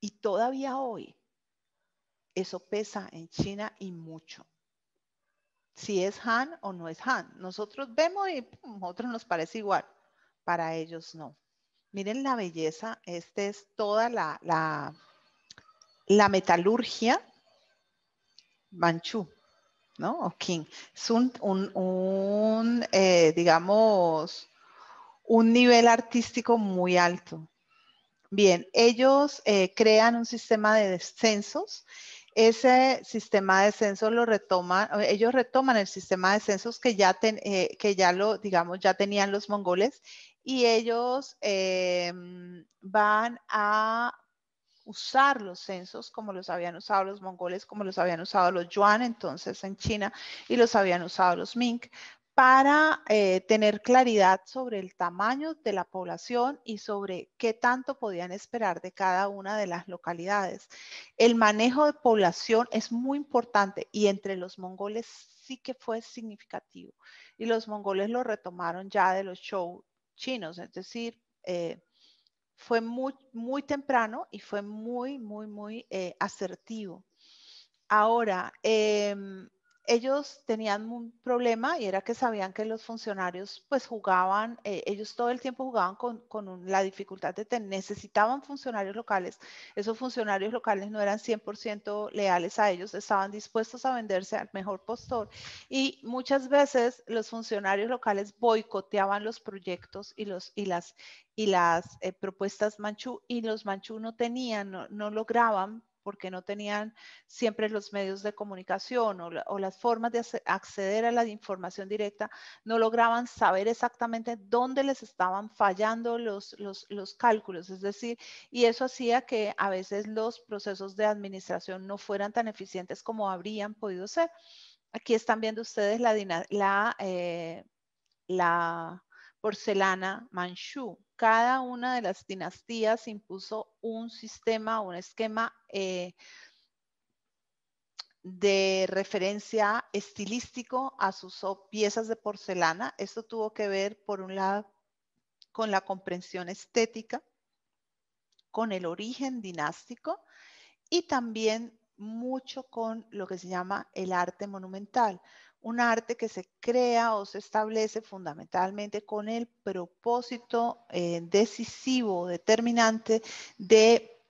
Y todavía hoy eso pesa en China y mucho si es Han o no es Han. Nosotros vemos y a otros nos parece igual, para ellos no. Miren la belleza, esta es toda la, la, metalurgia manchú, ¿no? O King. Es un, un, eh, digamos, un nivel artístico muy alto. Bien, ellos eh, crean un sistema de descensos ese sistema de censo lo retoman, ellos retoman el sistema de censos que ya, eh, que ya lo, digamos, ya tenían los mongoles y ellos em, van a usar los censos como los habían usado los mongoles, como los habían usado los yuan entonces en China y los habían usado los ming para eh, tener claridad sobre el tamaño de la población y sobre qué tanto podían esperar de cada una de las localidades. El manejo de población es muy importante y entre los mongoles sí que fue significativo. Y los mongoles lo retomaron ya de los show chinos, es decir, eh, fue muy, muy temprano y fue muy, muy, muy eh, asertivo. Ahora, em, ellos tenían un problema y era que sabían que los funcionarios pues jugaban, eh, ellos todo el tiempo jugaban con, la dificultad de tener, necesitaban funcionarios locales. Esos funcionarios locales no eran 100% leales a ellos, estaban dispuestos a venderse al mejor postor y muchas veces los funcionarios locales boicoteaban los proyectos y, los, y las, y las eh, propuestas manchú y los manchú no tenían, no lograban porque no tenían siempre los medios de comunicación o, las formas de acceder a la información directa, no lograban saber exactamente dónde les estaban fallando los, los, cálculos, es decir, y eso hacía que a veces los procesos de administración no fueran tan eficientes como habrían podido ser. Aquí están viendo ustedes la, la, eh, la porcelana manchú. Cada una de las dinastías impuso un sistema, un esquema eh, de referencia estilístico a sus piezas de porcelana. Esto tuvo que ver, por un lado, con la comprensión estética, con el origen dinástico y también mucho con lo que se llama el arte monumental un arte que se crea o se establece fundamentalmente con el propósito eh, decisivo, determinante de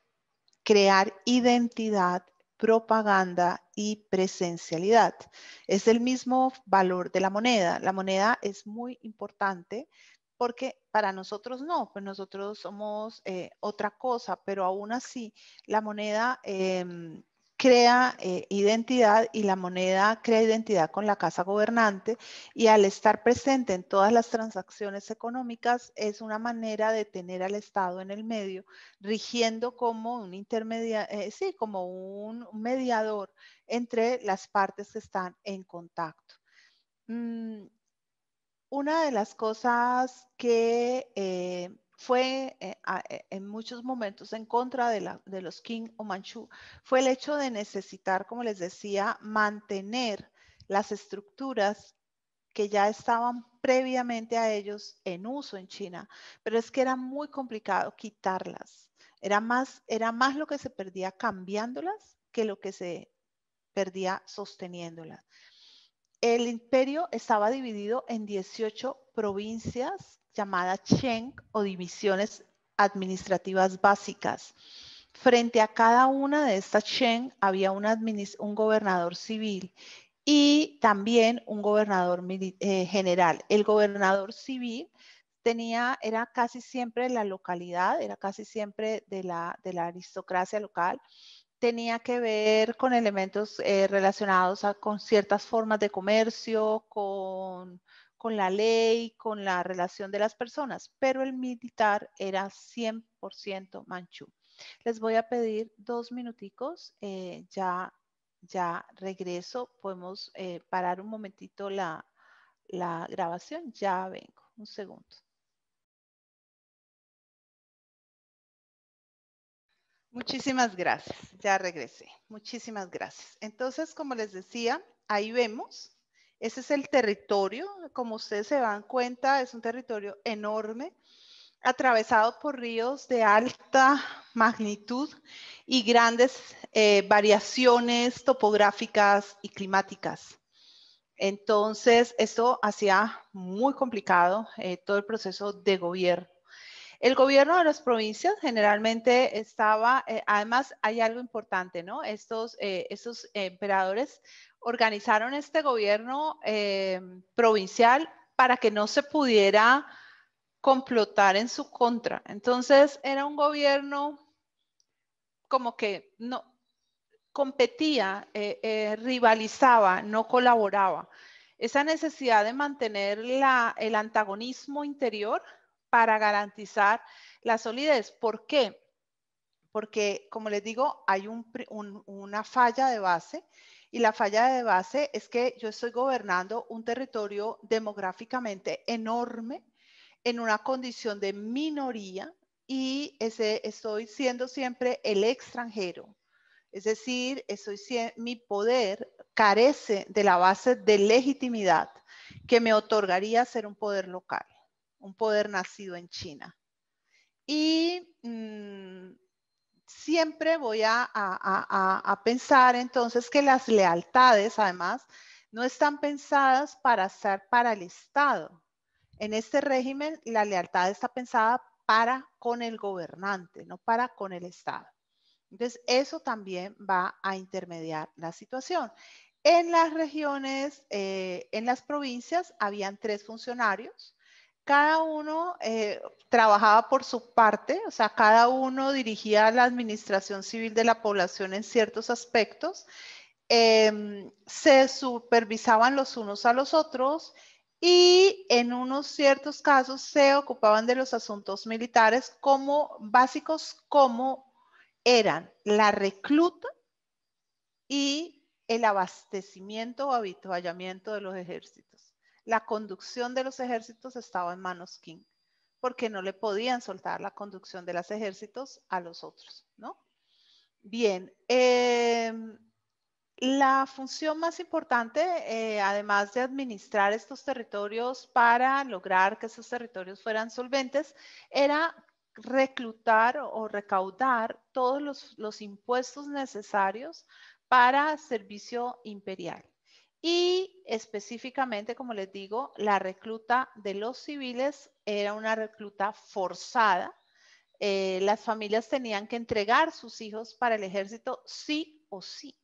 crear identidad, propaganda y presencialidad. Es el mismo valor de la moneda. La moneda es muy importante porque para nosotros no, pues nosotros somos eh, otra cosa, pero aún así la moneda... Em, crea eh, identidad y la moneda crea identidad con la casa gobernante y al estar presente en todas las transacciones económicas es una manera de tener al Estado en el medio, rigiendo como un intermediario, eh, sí, como un mediador entre las partes que están en contacto. Mm, una de las cosas que eh, fue eh, eh, en muchos momentos en contra de, los Qing o Manchú, fue el hecho de necesitar, como les decía, mantener las estructuras que ya estaban previamente a ellos en uso en China, pero es que era muy complicado quitarlas. Era más, era más lo que se perdía cambiándolas que lo que se perdía sosteniéndolas. El imperio estaba dividido en 18 provincias llamada Cheng o divisiones administrativas básicas. Frente a cada una de estas Cheng había un, un gobernador civil y también un gobernador eh, general. El gobernador civil tenía, era casi siempre la localidad, era casi siempre de la, de la aristocracia local, tenía que ver con elementos eh, relacionados con ciertas formas de comercio, con con la ley, con la relación de las personas, pero el militar era 100% manchú. Les voy a pedir dos minuticos, eh, ya, ya regreso, podemos eh, parar un momentito la, la grabación, ya vengo, un segundo. Muchísimas gracias, ya regresé, muchísimas gracias. Entonces, como les decía, ahí vemos ese es el territorio, como ustedes se dan cuenta, es un territorio enorme, atravesado por ríos de alta magnitud y grandes eh, variaciones topográficas y climáticas. Entonces, esto hacía muy complicado eh, todo el proceso de gobierno. El gobierno de las provincias generalmente estaba, eh, además hay algo importante, ¿no? Estos, eh, emperadores organizaron este gobierno eh, provincial para que no se pudiera complotar en su contra. Entonces era un gobierno como que no competía, rivalizaba, no colaboraba. Esa necesidad de mantener el antagonismo interior para garantizar la solidez. ¿Por qué? Porque, como les digo, hay una falla de base y la falla de base es que yo estoy gobernando un territorio demográficamente enorme en una condición de minoría y estoy siendo siempre el extranjero. Es decir, estoy, mi poder carece de la base de legitimidad que me otorgaría ser un poder local un poder nacido en China. Y mm, siempre voy a, pensar entonces que las lealtades, además, no están pensadas para ser para el Estado. En este régimen, la lealtad está pensada para con el gobernante, no para con el Estado. Entonces, eso también va a intermediar la situación. En las regiones, eh, en las provincias, habían tres funcionarios cada uno eh, trabajaba por su parte, o sea, cada uno dirigía la administración civil de la población en ciertos aspectos, em, se supervisaban los unos a los otros y en unos ciertos casos se ocupaban de los asuntos militares como básicos como eran la recluta y el abastecimiento o avituallamiento de los ejércitos la conducción de los ejércitos estaba en manos King, porque no le podían soltar la conducción de los ejércitos a los otros, ¿no? Bien, em, la función más importante, eh, además de administrar estos territorios para lograr que esos territorios fueran solventes, era reclutar o recaudar todos los impuestos necesarios para servicio imperial. Y específicamente, como les digo, la recluta de los civiles era una recluta forzada. Eh, las familias tenían que entregar sus hijos para el ejército sí o sí.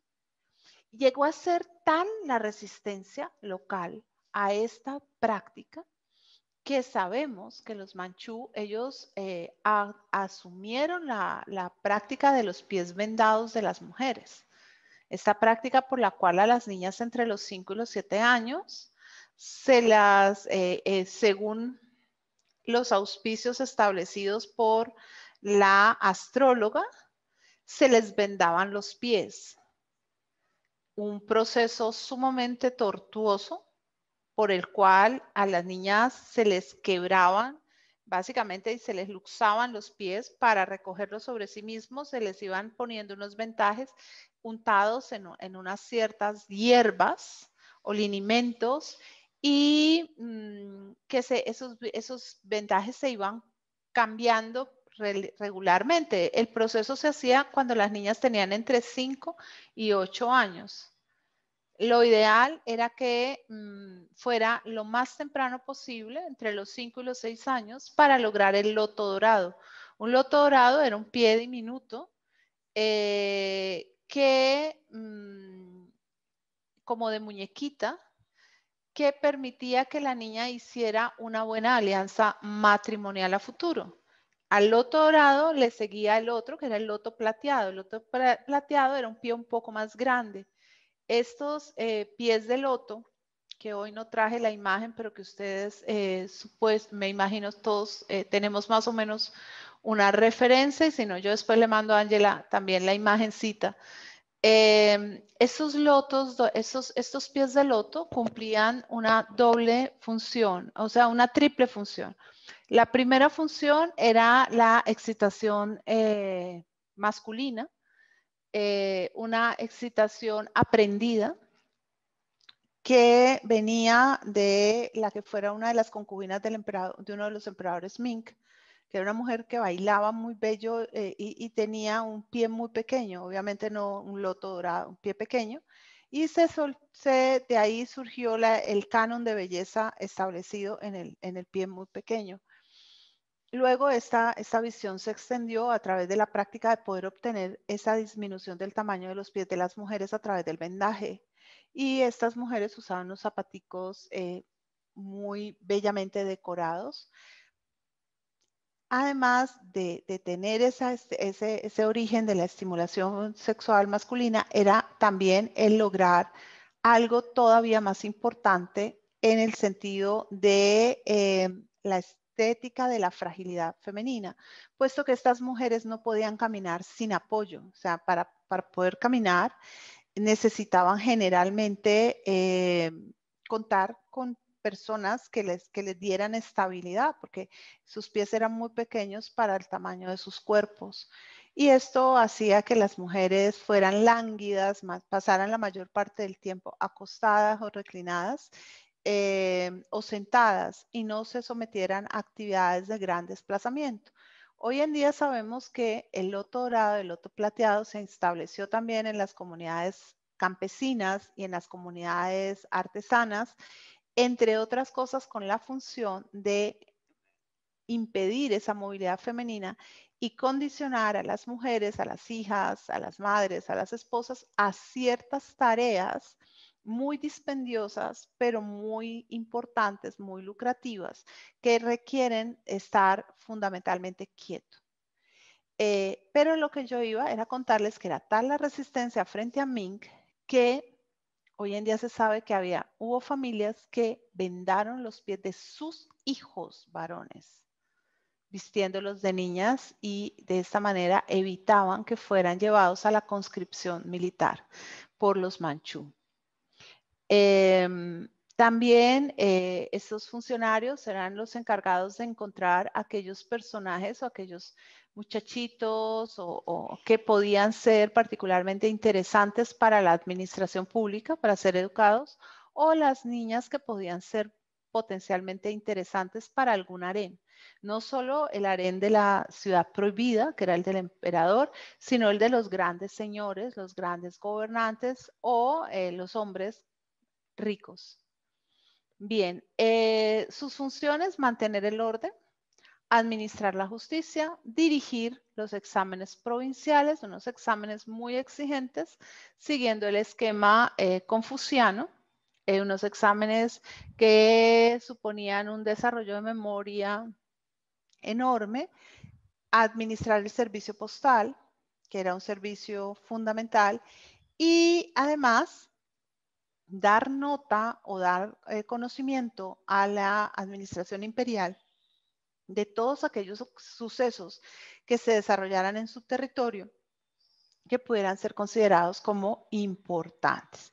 Llegó a ser tan la resistencia local a esta práctica que sabemos que los manchú, ellos eh, asumieron la práctica de los pies vendados de las mujeres. Esta práctica por la cual a las niñas entre los 5 y los 7 años se las, eh, eh, según los auspicios establecidos por la astróloga, se les vendaban los pies. Un proceso sumamente tortuoso por el cual a las niñas se les quebraban básicamente y se les luxaban los pies para recogerlos sobre sí mismos, se les iban poniendo unos ventajes untados en, unas ciertas hierbas o linimentos y mm, que esos, esos se iban cambiando regularmente. El proceso se hacía cuando las niñas tenían entre 5 y 8 años. Lo ideal era que mm, fuera lo más temprano posible, entre los 5 y los 6 años, para lograr el loto dorado. Un loto dorado era un pie diminuto eh, que, mm, como de muñequita, que permitía que la niña hiciera una buena alianza matrimonial a futuro. Al loto dorado le seguía el otro, que era el loto plateado. El loto plateado era un pie un poco más grande. Estos eh, pies de loto, que hoy no traje la imagen, pero que ustedes, pues, me imagino, todos eh, tenemos más o menos una referencia y si no, yo después le mando a Ángela también la imagencita. Em, esos lotos, esos, estos pies de loto cumplían una doble función, o sea, una triple función. La primera función era la excitación eh, masculina, eh, una excitación aprendida que venía de la que fuera una de las concubinas del emperador, de uno de los emperadores Mink, que era una mujer que bailaba muy bello eh, y, tenía un pie muy pequeño, obviamente no un loto dorado, un pie pequeño, y se, de ahí surgió el canon de belleza establecido en el, pie muy pequeño. Luego esta, visión se extendió a través de la práctica de poder obtener esa disminución del tamaño de los pies de las mujeres a través del vendaje. Y estas mujeres usaban unos zapaticos eh, muy bellamente decorados además de, tener ese, origen de la estimulación sexual masculina, era también el lograr algo todavía más importante en el sentido de eh, la estética de la fragilidad femenina, puesto que estas mujeres no podían caminar sin apoyo, o sea, para, poder caminar necesitaban generalmente eh, contar con personas que les, que les dieran estabilidad, porque sus pies eran muy pequeños para el tamaño de sus cuerpos. Y esto hacía que las mujeres fueran lánguidas, más, pasaran la mayor parte del tiempo acostadas o reclinadas eh, o sentadas y no se sometieran a actividades de gran desplazamiento. Hoy en día sabemos que el loto dorado, el loto plateado se estableció también en las comunidades campesinas y en las comunidades artesanas entre otras cosas con la función de impedir esa movilidad femenina y condicionar a las mujeres, a las hijas, a las madres, a las esposas a ciertas tareas muy dispendiosas, pero muy importantes, muy lucrativas, que requieren estar fundamentalmente quieto. Eh, pero lo que yo iba era contarles que era tal la resistencia frente a Mink que Hoy en día se sabe que había, hubo familias que vendaron los pies de sus hijos varones, vistiéndolos de niñas y de esta manera evitaban que fueran llevados a la conscripción militar por los manchú. Em, también eh, estos funcionarios serán los encargados de encontrar aquellos personajes o aquellos muchachitos o, que podían ser particularmente interesantes para la administración pública, para ser educados, o las niñas que podían ser potencialmente interesantes para algún harén. No solo el harén de la ciudad prohibida, que era el del emperador, sino el de los grandes señores, los grandes gobernantes o eh, los hombres ricos. Bien, eh, sus funciones, mantener el orden, administrar la justicia, dirigir los exámenes provinciales, unos exámenes muy exigentes, siguiendo el esquema eh, confuciano, eh, unos exámenes que suponían un desarrollo de memoria enorme, administrar el servicio postal, que era un servicio fundamental, y además dar nota o dar eh, conocimiento a la administración imperial de todos aquellos sucesos que se desarrollaran en su territorio que pudieran ser considerados como importantes.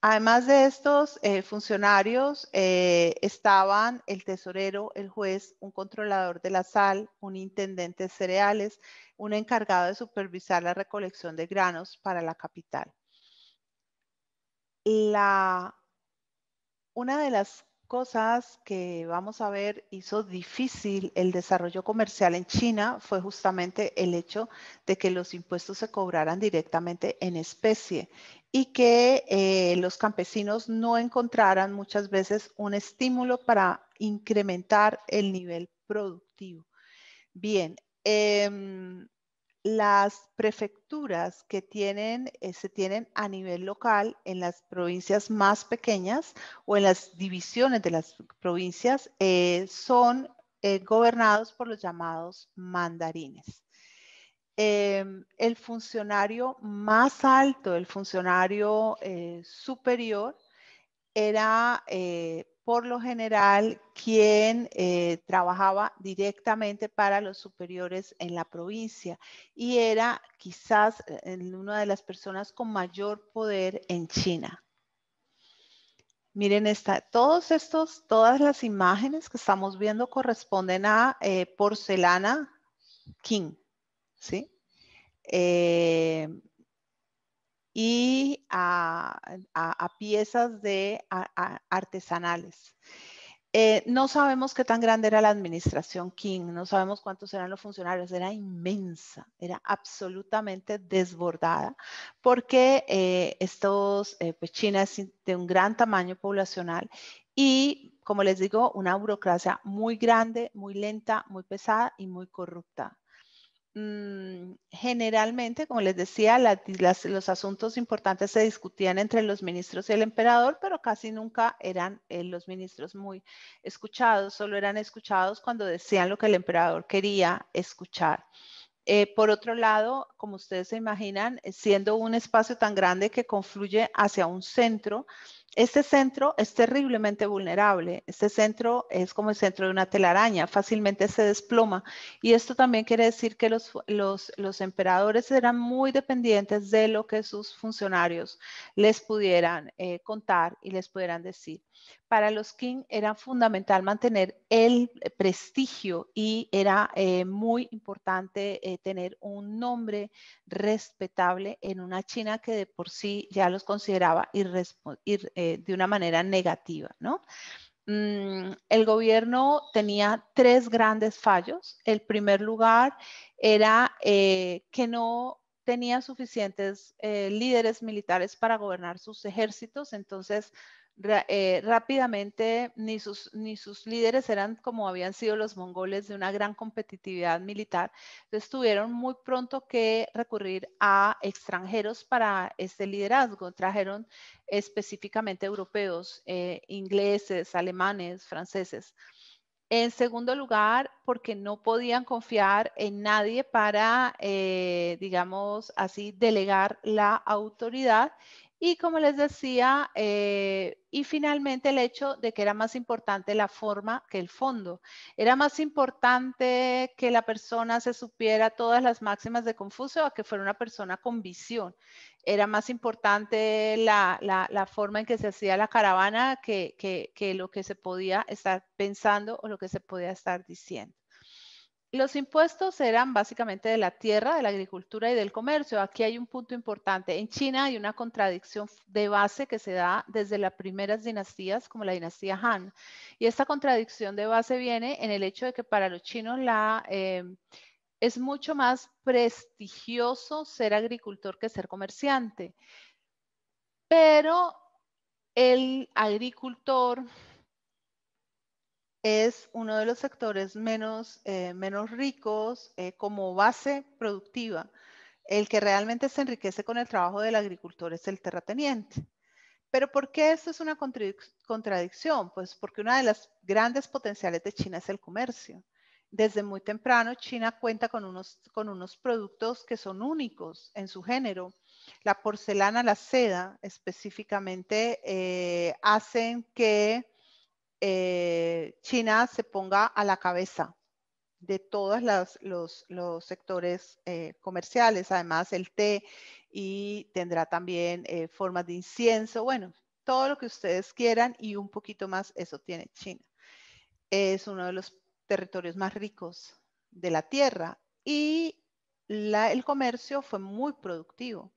Además de estos eh, funcionarios, eh, estaban el tesorero, el juez, un controlador de la sal, un intendente de cereales, un encargado de supervisar la recolección de granos para la capital la, una de las cosas que vamos a ver hizo difícil el desarrollo comercial en China fue justamente el hecho de que los impuestos se cobraran directamente en especie y que eh, los campesinos no encontraran muchas veces un estímulo para incrementar el nivel productivo. Bien, em, las prefecturas que tienen, eh, se tienen a nivel local en las provincias más pequeñas o en las divisiones de las provincias eh, son eh, gobernados por los llamados mandarines. Em, el funcionario más alto, el funcionario superior, era por lo general quien eh, trabajaba directamente para los superiores en la provincia y era quizás eh, una de las personas con mayor poder en China. Miren, esta, todos estos, todas las imágenes que estamos viendo corresponden a eh, porcelana King, ¿sí? y a, piezas de artesanales. Eh, no sabemos qué tan grande era la administración King, no sabemos cuántos eran los funcionarios, era inmensa, era absolutamente desbordada, porque eh, estos, eh, pues China es de un gran tamaño poblacional y, como les digo, una burocracia muy grande, muy lenta, muy pesada y muy corrupta. Mm, generalmente, como les decía, los asuntos importantes se discutían entre los ministros y el emperador, pero casi nunca eran eh, los ministros muy escuchados, solo eran escuchados cuando decían lo que el emperador quería escuchar. Eh, por otro lado, como ustedes se imaginan, eh, siendo un espacio tan grande que confluye hacia un centro, este centro es terriblemente vulnerable. Este centro es como el centro de una telaraña, fácilmente se desploma. Y esto también quiere decir que los, emperadores eran muy dependientes de lo que sus funcionarios les pudieran eh, contar y les pudieran decir. Para los Qing era fundamental mantener el prestigio y era eh, muy importante eh, tener un nombre respetable en una China que de por sí ya los consideraba irresponsables de una manera negativa, ¿no? Mm, el gobierno tenía tres grandes fallos. El primer lugar era eh, que no tenía suficientes eh, líderes militares para gobernar sus ejércitos, entonces eh, rápidamente ni sus, ni sus líderes eran como habían sido los mongoles de una gran competitividad militar. Entonces tuvieron muy pronto que recurrir a extranjeros para este liderazgo. Trajeron específicamente europeos, eh, ingleses, alemanes, franceses. En segundo lugar, porque no podían confiar en nadie para, eh, digamos así, delegar la autoridad. Y como les decía, eh, y finalmente el hecho de que era más importante la forma que el fondo. Era más importante que la persona se supiera todas las máximas de Confucio a que fuera una persona con visión. Era más importante la, forma en que se hacía la caravana que lo que se podía estar pensando o lo que se podía estar diciendo. Los impuestos eran básicamente de la tierra, de la agricultura y del comercio. Aquí hay un punto importante. En China hay una contradicción de base que se da desde las primeras dinastías, como la dinastía Han. Y esta contradicción de base viene en el hecho de que para los chinos eh, es mucho más prestigioso ser agricultor que ser comerciante. Pero el agricultor es uno de los sectores menos, eh, menos ricos eh, como base productiva. El que realmente se enriquece con el trabajo del agricultor es el terrateniente. Pero ¿por qué esto es una contradicción? Pues porque una de las grandes potenciales de China es el comercio. Desde muy temprano China cuenta con unos, con unos productos que son únicos en su género. La porcelana, la seda específicamente, eh, hacen que eh, China se ponga a la cabeza de todos los, sectores eh, comerciales, además el té y tendrá también eh, formas de incienso, bueno, todo lo que ustedes quieran y un poquito más, eso tiene China. Es uno de los territorios más ricos de la tierra y el comercio fue muy productivo,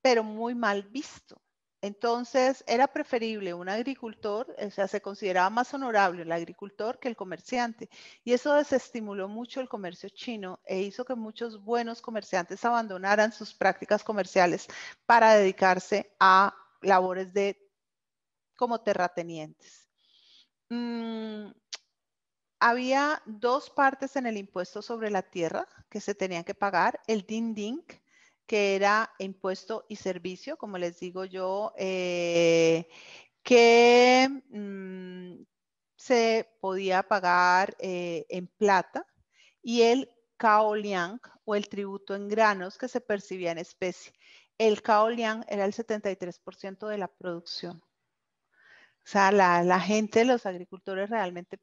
pero muy mal visto. Entonces, era preferible un agricultor, o sea, se consideraba más honorable el agricultor que el comerciante. Y eso desestimuló mucho el comercio chino e hizo que muchos buenos comerciantes abandonaran sus prácticas comerciales para dedicarse a labores de como terratenientes. Mm, había dos partes en el impuesto sobre la tierra que se tenían que pagar, el din ding que era impuesto y servicio, como les digo yo, eh, que mm, se podía pagar eh, en plata y el kaoliang o el tributo en granos que se percibía en especie. El kaoliang era el 73% de la producción. O sea, la, gente, los agricultores realmente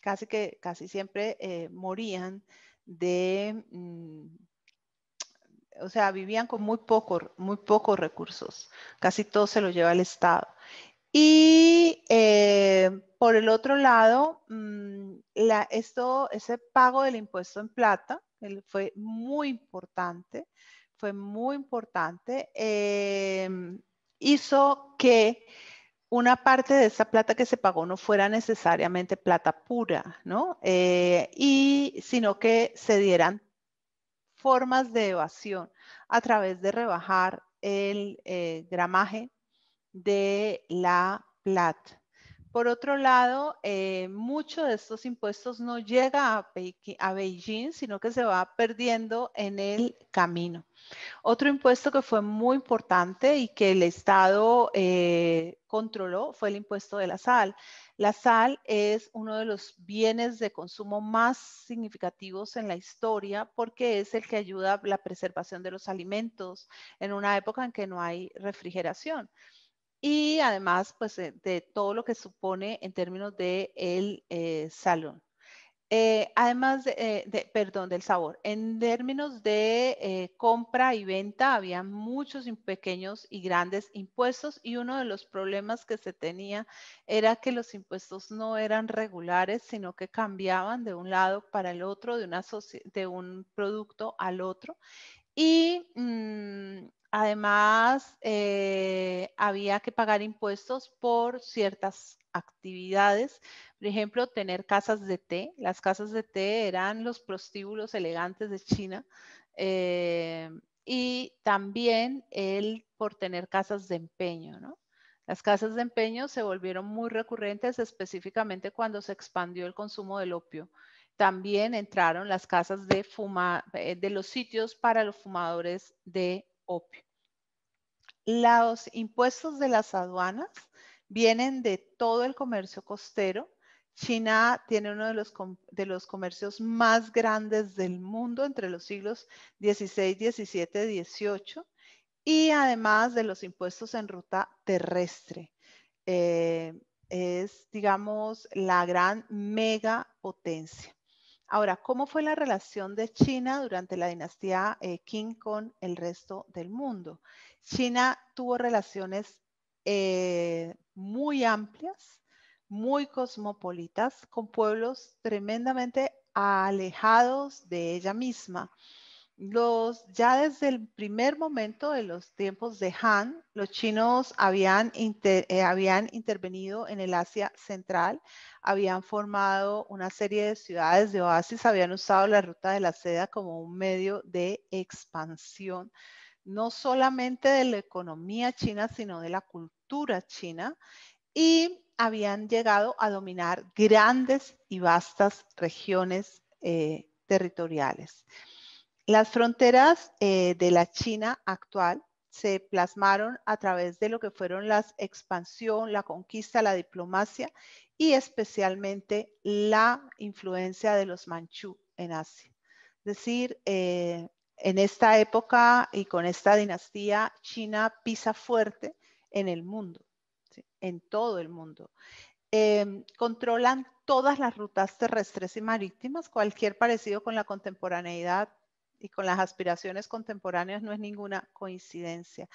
casi que casi siempre eh, morían de, mm, o sea, vivían con muy pocos muy pocos recursos, casi todo se lo lleva el Estado. Y eh, por el otro lado, mm, ese pago del impuesto en plata fue muy importante, fue muy importante, em, hizo que una parte de esa plata que se pagó no fuera necesariamente plata pura, ¿no? Eh, sino que se dieran formas de evasión a través de rebajar el eh, gramaje de la plata. Por otro lado, muchos eh, mucho de estos impuestos no llega a, Beijing, sino que se va perdiendo en el camino. Otro impuesto que fue muy importante y que el Estado eh, controló fue el impuesto de la sal. La sal es uno de los bienes de consumo más significativos en la historia porque es el que ayuda a la preservación de los alimentos en una época en que no hay refrigeración. Y además, pues eh, de, todo lo que supone en términos de el eh, salón, eh, además, eh, de, perdón, del sabor. En términos de eh, compra y venta, había muchos pequeños y grandes impuestos y uno de los problemas que se tenía era que los impuestos no eran regulares, sino que cambiaban de un lado para el otro, de, una de un producto al otro. Y mm, Además, eh, había que pagar impuestos por ciertas actividades, por ejemplo, tener casas de té. Las casas de té eran los prostíbulos elegantes de China. Eh, y también el por tener casas de empeño, Las casas de empeño se volvieron muy recurrentes, específicamente cuando se expandió el consumo del opio. También entraron las casas de, fuma, eh, de los sitios para los fumadores de opio. Los impuestos de las aduanas vienen de todo el comercio costero. China tiene uno de los, comercios más grandes del mundo entre los siglos XVI, XVII, XVIII y además de los impuestos en ruta terrestre. Eh, es, digamos, la gran mega potencia. Ahora, ¿cómo fue la relación de China durante la dinastía eh, Qing con el resto del mundo? China tuvo relaciones eh, muy amplias, muy cosmopolitas, con pueblos tremendamente alejados de ella misma ya desde el primer momento de los tiempos de Han, los chinos eh, habían, intervenido en el Asia Central, habían formado una serie de ciudades de oasis, habían usado la ruta de la seda como un medio de expansión, no solamente de la economía china, sino de la cultura china, y habían llegado a dominar grandes y vastas regiones eh, territoriales. Las fronteras eh, de la China actual se plasmaron a través de lo que fueron las expansión, la conquista, la diplomacia y especialmente la influencia de los manchú en Asia. Es decir, eh, en esta época y con esta dinastía, China pisa fuerte en el mundo, en todo el mundo. Em, controlan todas las rutas terrestres y marítimas, cualquier parecido con la contemporaneidad y con las aspiraciones contemporáneas no es ninguna coincidencia.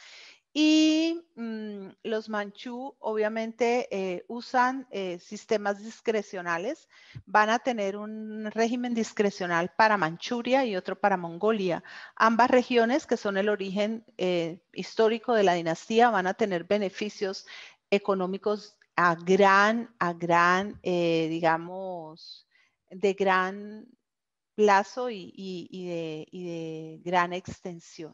Y mm, los manchú obviamente eh, usan eh, sistemas discrecionales, van a tener un régimen discrecional para Manchuria y otro para Mongolia. Ambas regiones, que son el origen eh, histórico de la dinastía, van a tener beneficios económicos a gran, a gran, digamos, de gran plazo y, de, gran extensión.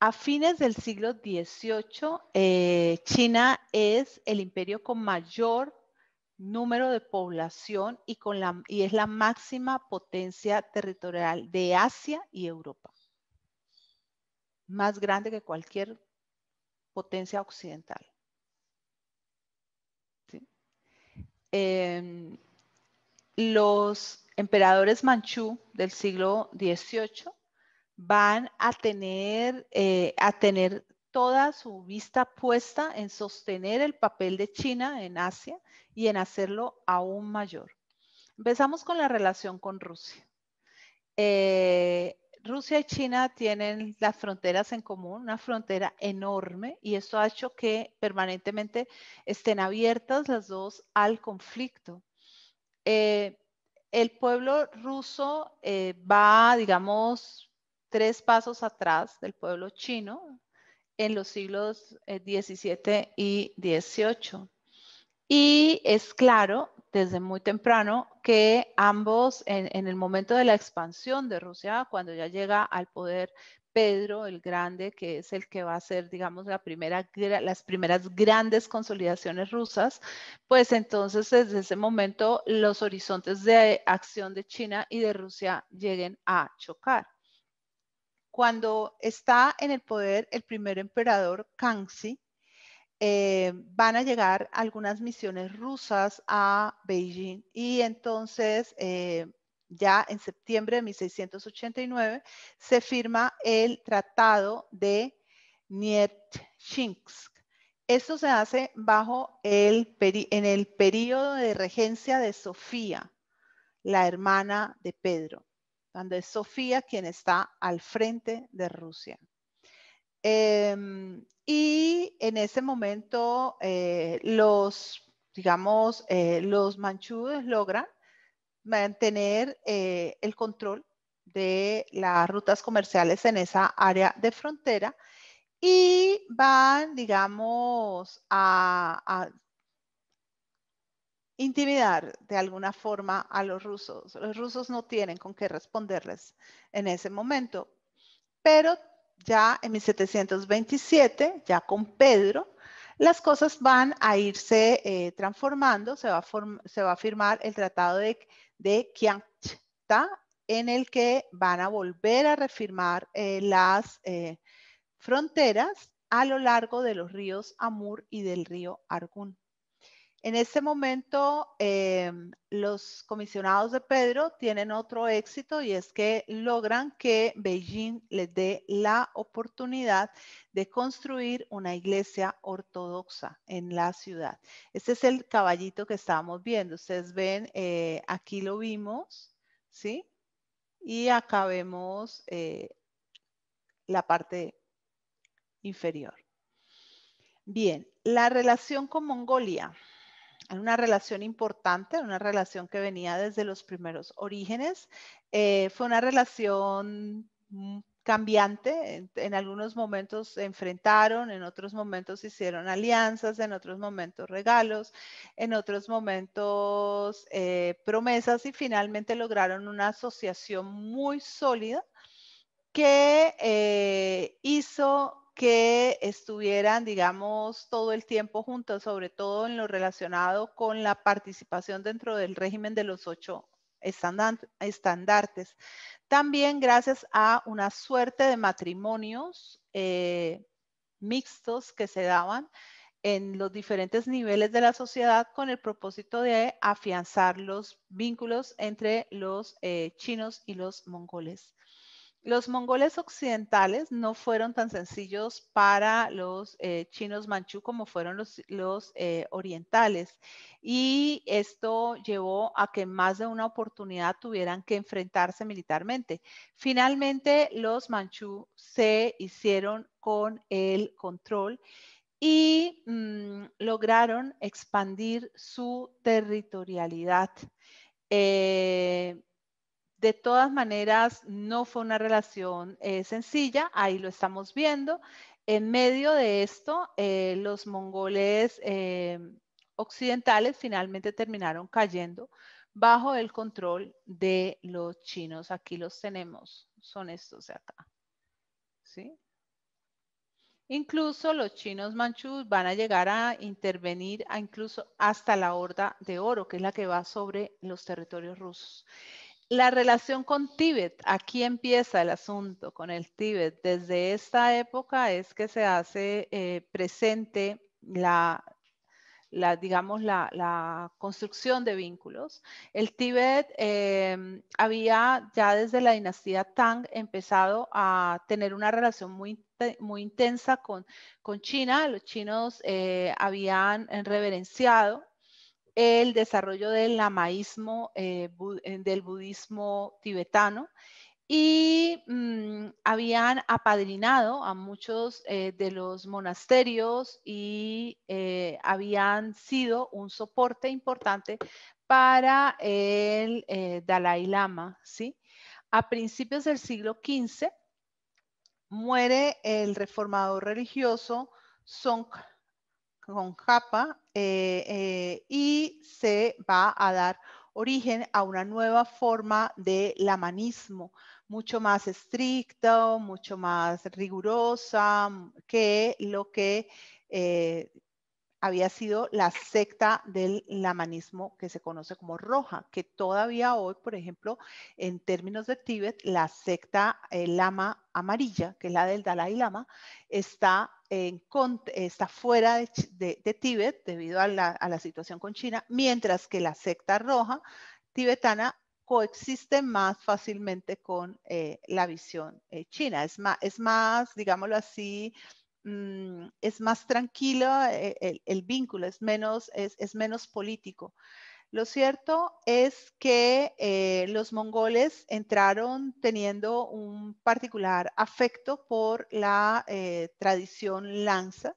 A fines del siglo XVIII, eh, China es el imperio con mayor número de población y, con la, y es la máxima potencia territorial de Asia y Europa. Más grande que cualquier potencia occidental. Em, los emperadores manchú del siglo XVIII van a tener, eh, a tener toda su vista puesta en sostener el papel de China en Asia y en hacerlo aún mayor. Empezamos con la relación con Rusia. Eh, Rusia y China tienen las fronteras en común, una frontera enorme, y esto ha hecho que permanentemente estén abiertas las dos al conflicto. Eh, el pueblo ruso eh, va, digamos, tres pasos atrás del pueblo chino en los siglos XVII eh, y XVIII. Y es claro, desde muy temprano, que ambos, en, en, el momento de la expansión de Rusia, cuando ya llega al poder Pedro el Grande, que es el que va a ser, digamos, las primeras grandes consolidaciones rusas, pues entonces desde ese momento los horizontes de acción de China y de Rusia lleguen a chocar. Cuando está en el poder el primer emperador Kangxi, eh, van a llegar algunas misiones rusas a Beijing y entonces eh, ya en septiembre de 1689, se firma el Tratado de Nietzschinsk. Esto se hace bajo el en el periodo de regencia de Sofía, la hermana de Pedro, cuando es Sofía quien está al frente de Rusia. Em, y en ese momento eh, los, digamos, eh, los manchúes logran mantener eh, el control de las rutas comerciales en esa área de frontera y van, digamos, a, a intimidar de alguna forma a los rusos. Los rusos no tienen con qué responderles en ese momento. Pero ya en 1727, ya con Pedro, las cosas van a irse eh, transformando, se va, a firmar el tratado de, de en el que van a volver a refirmar eh, las eh, fronteras a lo largo de los ríos Amur y del río Argun. En ese momento, em, los comisionados de Pedro tienen otro éxito y es que logran que Beijing les dé la oportunidad de construir una iglesia ortodoxa en la ciudad. Este es el caballito que estábamos viendo. Ustedes ven, eh, aquí lo vimos, ¿sí? Y acá vemos eh, la parte inferior. Bien, la relación con Mongolia en una relación importante, una relación que venía desde los primeros orígenes. Eh, fue una relación mm, cambiante, en, algunos momentos se enfrentaron, en otros momentos hicieron alianzas, en otros momentos regalos, en otros momentos eh, promesas y finalmente lograron una asociación muy sólida que eh, hizo que estuvieran, digamos, todo el tiempo juntos, sobre todo en lo relacionado con la participación dentro del régimen de los ocho estandartes. También gracias a una suerte de matrimonios eh, mixtos que se daban en los diferentes niveles de la sociedad con el propósito de afianzar los vínculos entre los eh, chinos y los mongoles. Los mongoles occidentales no fueron tan sencillos para los eh, chinos manchú como fueron los, eh, orientales. Y esto llevó a que más de una oportunidad tuvieran que enfrentarse militarmente. Finalmente, los manchú se hicieron con el control y mm, lograron expandir su territorialidad. Eh, de todas maneras, no fue una relación eh, sencilla, ahí lo estamos viendo. En medio de esto, eh, los mongoles eh, occidentales finalmente terminaron cayendo bajo el control de los chinos. Aquí los tenemos, son estos de acá. ¿Sí? Incluso los chinos manchús van a llegar a intervenir a incluso hasta la horda de oro, que es la que va sobre los territorios rusos. La relación con Tíbet, aquí empieza el asunto con el Tíbet. Desde esta época es que se hace eh, presente la, digamos, la, construcción de vínculos. El Tíbet eh, había ya desde la dinastía Tang empezado a tener una relación muy, muy intensa con, con China. Los chinos eh, habían reverenciado el desarrollo del lamaísmo, eh, eh, del budismo tibetano, y mm, habían apadrinado a muchos eh, de los monasterios y habían sido un soporte importante para el Dalai Lama. A principios del siglo XV muere el reformador religioso Song con japa eh, eh, y se va a dar origen a una nueva forma de lamanismo, mucho más estricta, mucho más rigurosa que lo que eh, había sido la secta del lamanismo que se conoce como roja, que todavía hoy, por ejemplo, en términos de Tíbet, la secta eh, lama amarilla, que es la del Dalai Lama, está, está fuera de, Tíbet debido a la, situación con China, mientras que la secta roja tibetana coexiste más fácilmente con eh, la visión eh, china. Es más, es más, digámoslo así, Mm, es más tranquilo eh, el, vínculo es menos, político. Lo cierto es que eh, los mongoles entraron teniendo un particular afecto por la eh, tradición lanza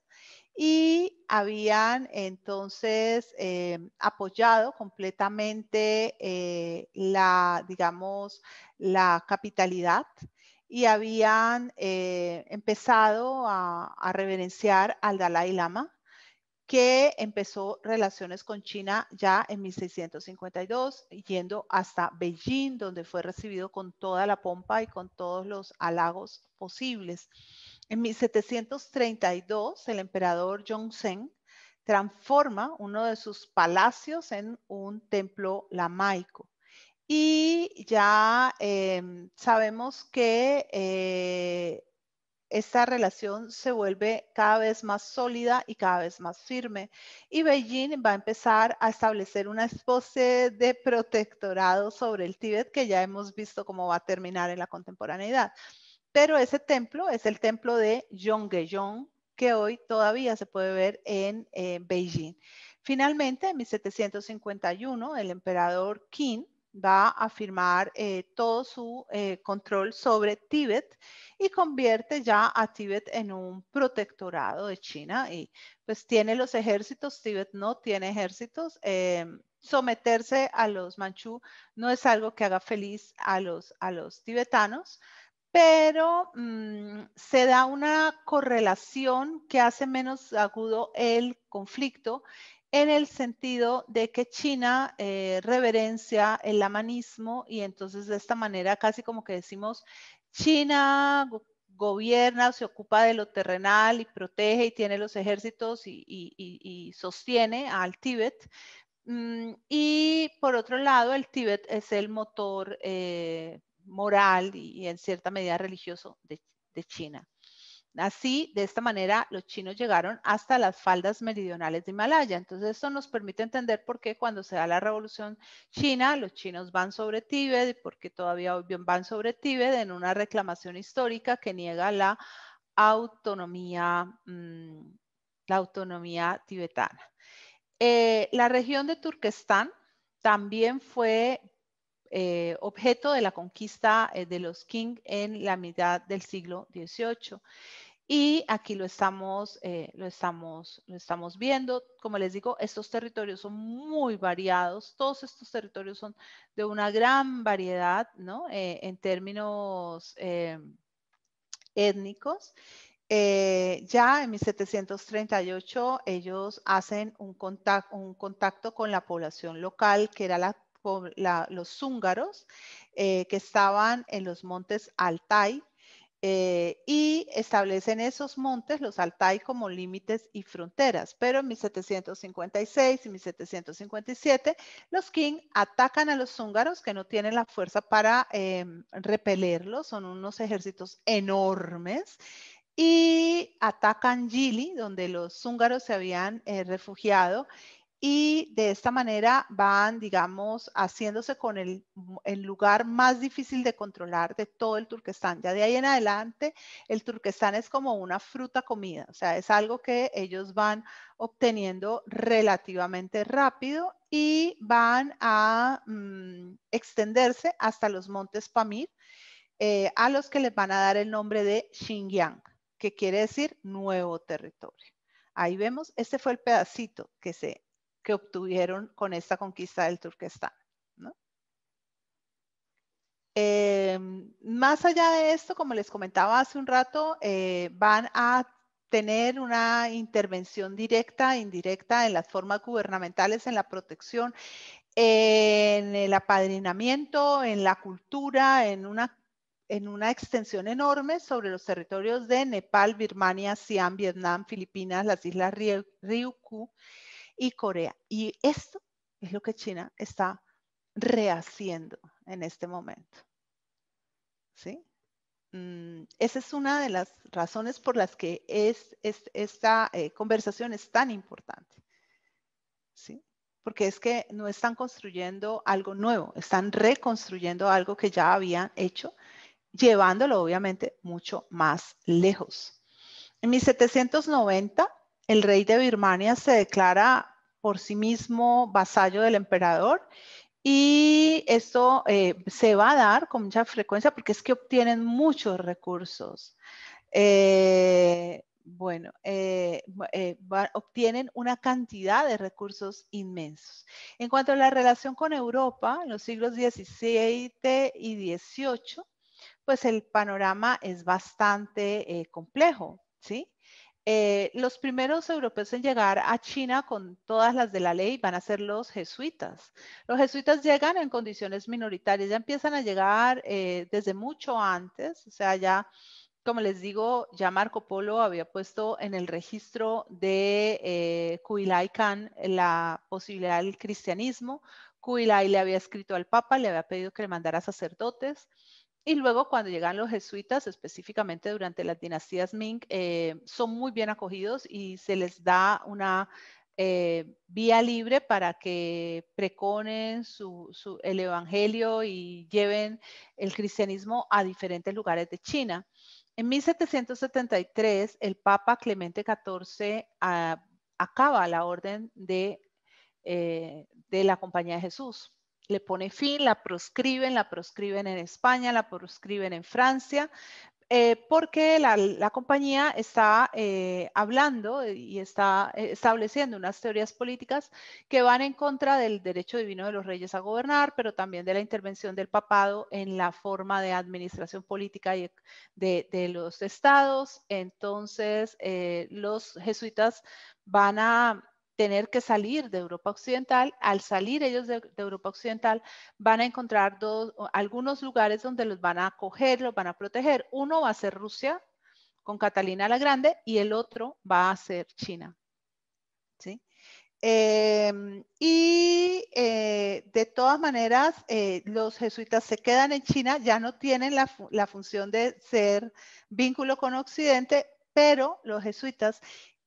y habían entonces apoyado completamente la, digamos, la capitalidad y habían eh, empezado a, reverenciar al Dalai Lama, que empezó relaciones con China ya en 1652, yendo hasta Beijing, donde fue recibido con toda la pompa y con todos los halagos posibles. En 1732, el emperador Yongzheng transforma uno de sus palacios en un templo lamaico. Y ya em, sabemos que eh, esta relación se vuelve cada vez más sólida y cada vez más firme. Y Beijing va a empezar a establecer una especie de protectorado sobre el Tíbet que ya hemos visto cómo va a terminar en la contemporaneidad. Pero ese templo es el templo de Yonggejong, que hoy todavía se puede ver en eh, Beijing. Finalmente, en 1751, el emperador Qin va a firmar eh, todo su eh, control sobre Tíbet y convierte ya a Tíbet en un protectorado de China y pues tiene los ejércitos, Tíbet no tiene ejércitos. Eh, someterse a los manchú no es algo que haga feliz a los, a los tibetanos, pero mm, se da una correlación que hace menos agudo el conflicto en el sentido de que China eh, reverencia el lamanismo y entonces de esta manera casi como que decimos, China gobierna, se ocupa de lo terrenal y protege y tiene los ejércitos y, sostiene al Tíbet. Mm, y por otro lado, el Tíbet es el motor eh, moral y, en cierta medida religioso de China. Así, de esta manera, los chinos llegaron hasta las faldas meridionales de Himalaya. Entonces, esto nos permite entender por qué cuando se da la revolución china, los chinos van sobre Tíbet y por qué todavía van sobre Tíbet en una reclamación histórica que niega la autonomía, mm, la autonomía tibetana. Eh, la región de Turquestán también fue eh, objeto de la conquista eh, de los King en la mitad del siglo XVIII. Y aquí lo estamos, eh, lo, estamos, lo estamos viendo. Como les digo, estos territorios son muy variados. Todos estos territorios son de una gran variedad, ¿no? en términos étnicos. ya en 1738 ellos hacen un contacto, un contacto con la población local, que era la los húngaros eh, que estaban en los montes Altai eh, y establecen esos montes, los Altai, como límites y fronteras. Pero en 1756 y 1757, los Qing atacan a los húngaros que no tienen la fuerza para em, repelerlos, son unos ejércitos enormes y atacan Gili, donde los húngaros se habían eh, refugiado, y de esta manera van, digamos, haciéndose con el, lugar más difícil de controlar de todo el Turquestán. Ya de ahí en adelante, el Turquestán es como una fruta comida, o sea, es algo que ellos van obteniendo relativamente rápido y van a mm, extenderse hasta los montes Pamir, eh, a los que les van a dar el nombre de Xinjiang, que quiere decir nuevo territorio. Ahí vemos, este fue el pedacito que se que obtuvieron con esta conquista del Turquestán. Em, más allá de esto, como les comentaba hace un rato, eh, van a tener una intervención directa e indirecta en las formas gubernamentales, en la protección, en el apadrinamiento, en la cultura, en una, en una extensión enorme sobre los territorios de Nepal, Birmania, Siam, Vietnam, Filipinas, las Islas Ryukyu, y Corea. Y esto es lo que China está rehaciendo en este momento. ¿Sí? Mm, esa es una de las razones por las que es, esta eh, conversación es tan importante. ¿Sí? Porque es que no están construyendo algo nuevo, están reconstruyendo algo que ya habían hecho, llevándolo obviamente mucho más lejos. En 1790, el rey de Birmania se declara por sí mismo vasallo del emperador. Y esto eh, se va a dar con mucha frecuencia porque es que obtienen muchos recursos. Eh, bueno, eh, obtienen una cantidad de recursos inmensos. En cuanto a la relación con Europa, en los siglos XVII y XVIII, pues el panorama es bastante complejo, ¿sí? Eh, los primeros europeos en llegar a China con todas las de la ley van a ser los jesuitas. Los jesuitas llegan en condiciones minoritarias, ya empiezan a llegar eh, desde mucho antes, o sea, ya, como les digo, ya Marco Polo había puesto en el registro de eh, Khan la posibilidad del cristianismo. Kuilai le había escrito al Papa, le había pedido que le mandara sacerdotes. Y luego cuando llegan los jesuitas, específicamente durante las dinastías Ming, eh, son muy bien acogidos y se les da una eh, vía libre para que preconen el Evangelio y lleven el cristianismo a diferentes lugares de China. En 1773, el Papa Clemente XIV ah, acaba la orden eh, de la Compañía de Jesús le pone fin, la proscriben, la proscriben en España, la proscriben en Francia, eh, porque la, compañía está eh, hablando y está eh, estableciendo unas teorías políticas que van en contra del derecho divino de los reyes a gobernar, pero también de la intervención del papado en la forma de administración política y de, los estados. Entonces, los jesuitas van a tener que salir de Europa Occidental. Al salir ellos de, Europa Occidental van a encontrar dos, algunos lugares donde los van a acoger, los van a proteger. Uno va a ser Rusia con Catalina la Grande y el otro va a ser China. Em, y eh, de todas maneras, eh, los jesuitas se quedan en China, ya no tienen la función de ser vínculo con Occidente, pero los jesuitas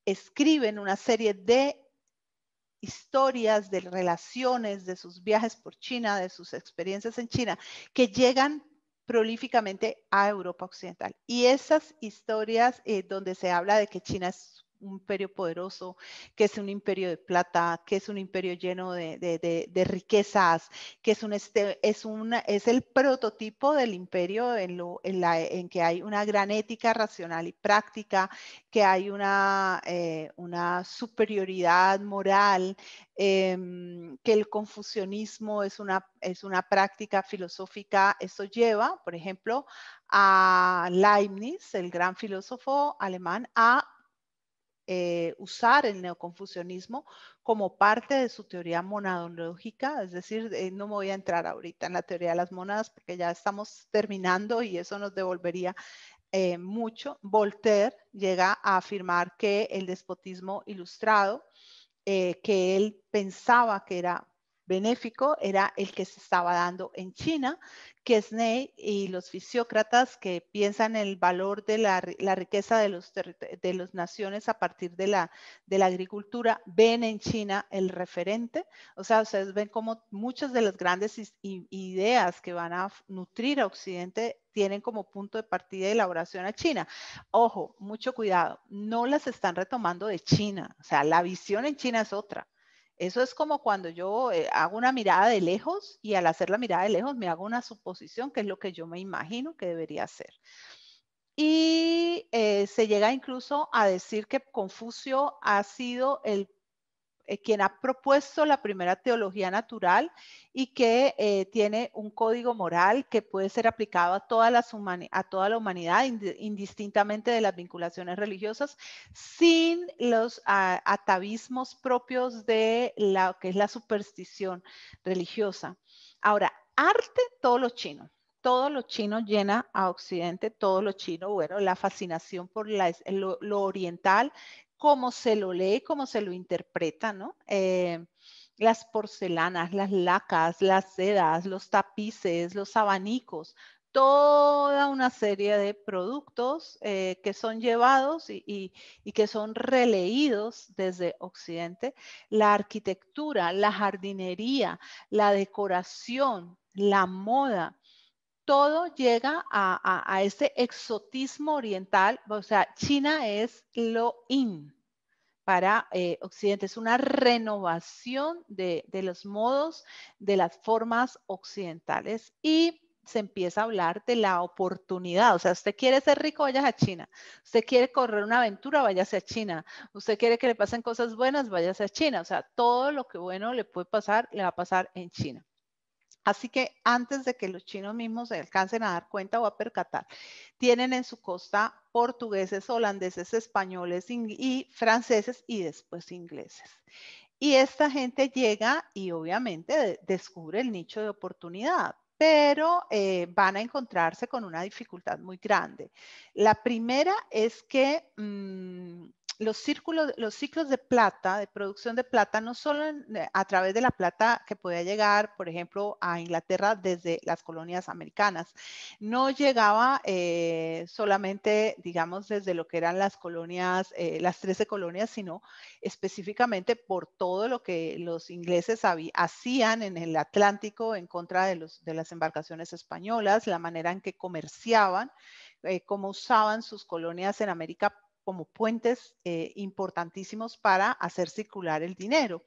escriben una serie de historias, de relaciones, de sus viajes por China, de sus experiencias en China, que llegan prolíficamente a Europa Occidental. Y esas historias eh, donde se habla de que China es imperio poderoso, que es un imperio de plata, que es un imperio lleno de, riquezas, que es, un este, es, una, es el prototipo del imperio en, lo, en, que hay una gran ética racional y práctica, que hay una, eh, una superioridad moral, em, que el confucianismo es una, es una práctica filosófica. Eso lleva, por ejemplo, a Leibniz, el gran filósofo alemán, a eh, usar el neoconfucianismo como parte de su teoría monadológica, es decir, eh, no me voy a entrar ahorita en la teoría de las monadas porque ya estamos terminando y eso nos devolvería eh, mucho. Voltaire llega a afirmar que el despotismo ilustrado, que él pensaba que era benéfico era el que se estaba dando en China, que Sney y los fisiócratas que piensan el valor de la, riqueza de las de los naciones a partir de la, de la agricultura, ven en China el referente. O sea, ustedes ven como muchas de las grandes ideas que van a nutrir a Occidente tienen como punto de partida y elaboración a China. Ojo, mucho cuidado, no las están retomando de China, o sea, la visión en China es otra. Eso es como cuando yo eh, hago una mirada de lejos y al hacer la mirada de lejos me hago una suposición, que es lo que yo me imagino que debería ser. Y eh, se llega incluso a decir que Confucio ha sido el eh, quien ha propuesto la primera teología natural y que eh, tiene un código moral que puede ser aplicado a, todas a toda la humanidad, indistintamente de las vinculaciones religiosas, sin los atavismos propios de lo que es la superstición religiosa. Ahora, arte, todo lo chino todo lo chino llena a Occidente, todo lo chino, bueno, la fascinación por lo, oriental cómo se lo lee, cómo se lo interpreta, ¿no? Eh, las porcelanas, las lacas, las sedas, los tapices, los abanicos, toda una serie de productos eh, que son llevados y, que son releídos desde Occidente, la arquitectura, la jardinería, la decoración, la moda. Todo llega a, a ese exotismo oriental, o sea, China es lo in, para eh, Occidente, es una renovación de, los modos, de las formas occidentales y se empieza a hablar de la oportunidad. O sea, usted quiere ser rico, vaya a China. Usted quiere correr una aventura, váyase a China. Usted quiere que le pasen cosas buenas, váyase a China. O sea, todo lo que bueno le puede pasar, le va a pasar en China. Así que antes de que los chinos mismos se alcancen a dar cuenta o a percatar, tienen en su costa portugueses, holandeses, españoles y franceses y después ingleses. Y esta gente llega y obviamente descubre el nicho de oportunidad, pero eh, van a encontrarse con una dificultad muy grande. La primera es que mm, los, círculos, los ciclos de plata, de producción de plata, no solo eh, a través de la plata que podía llegar, por ejemplo, a Inglaterra desde las colonias americanas, no llegaba eh, solamente, digamos, desde lo que eran las colonias, eh, las 13 colonias, sino específicamente por todo lo que los ingleses hacían en el Atlántico en contra de, los, de las embarcaciones españolas, la manera en que comerciaban, cómo usaban sus colonias en América como puentes eh, importantísimos para hacer circular el dinero.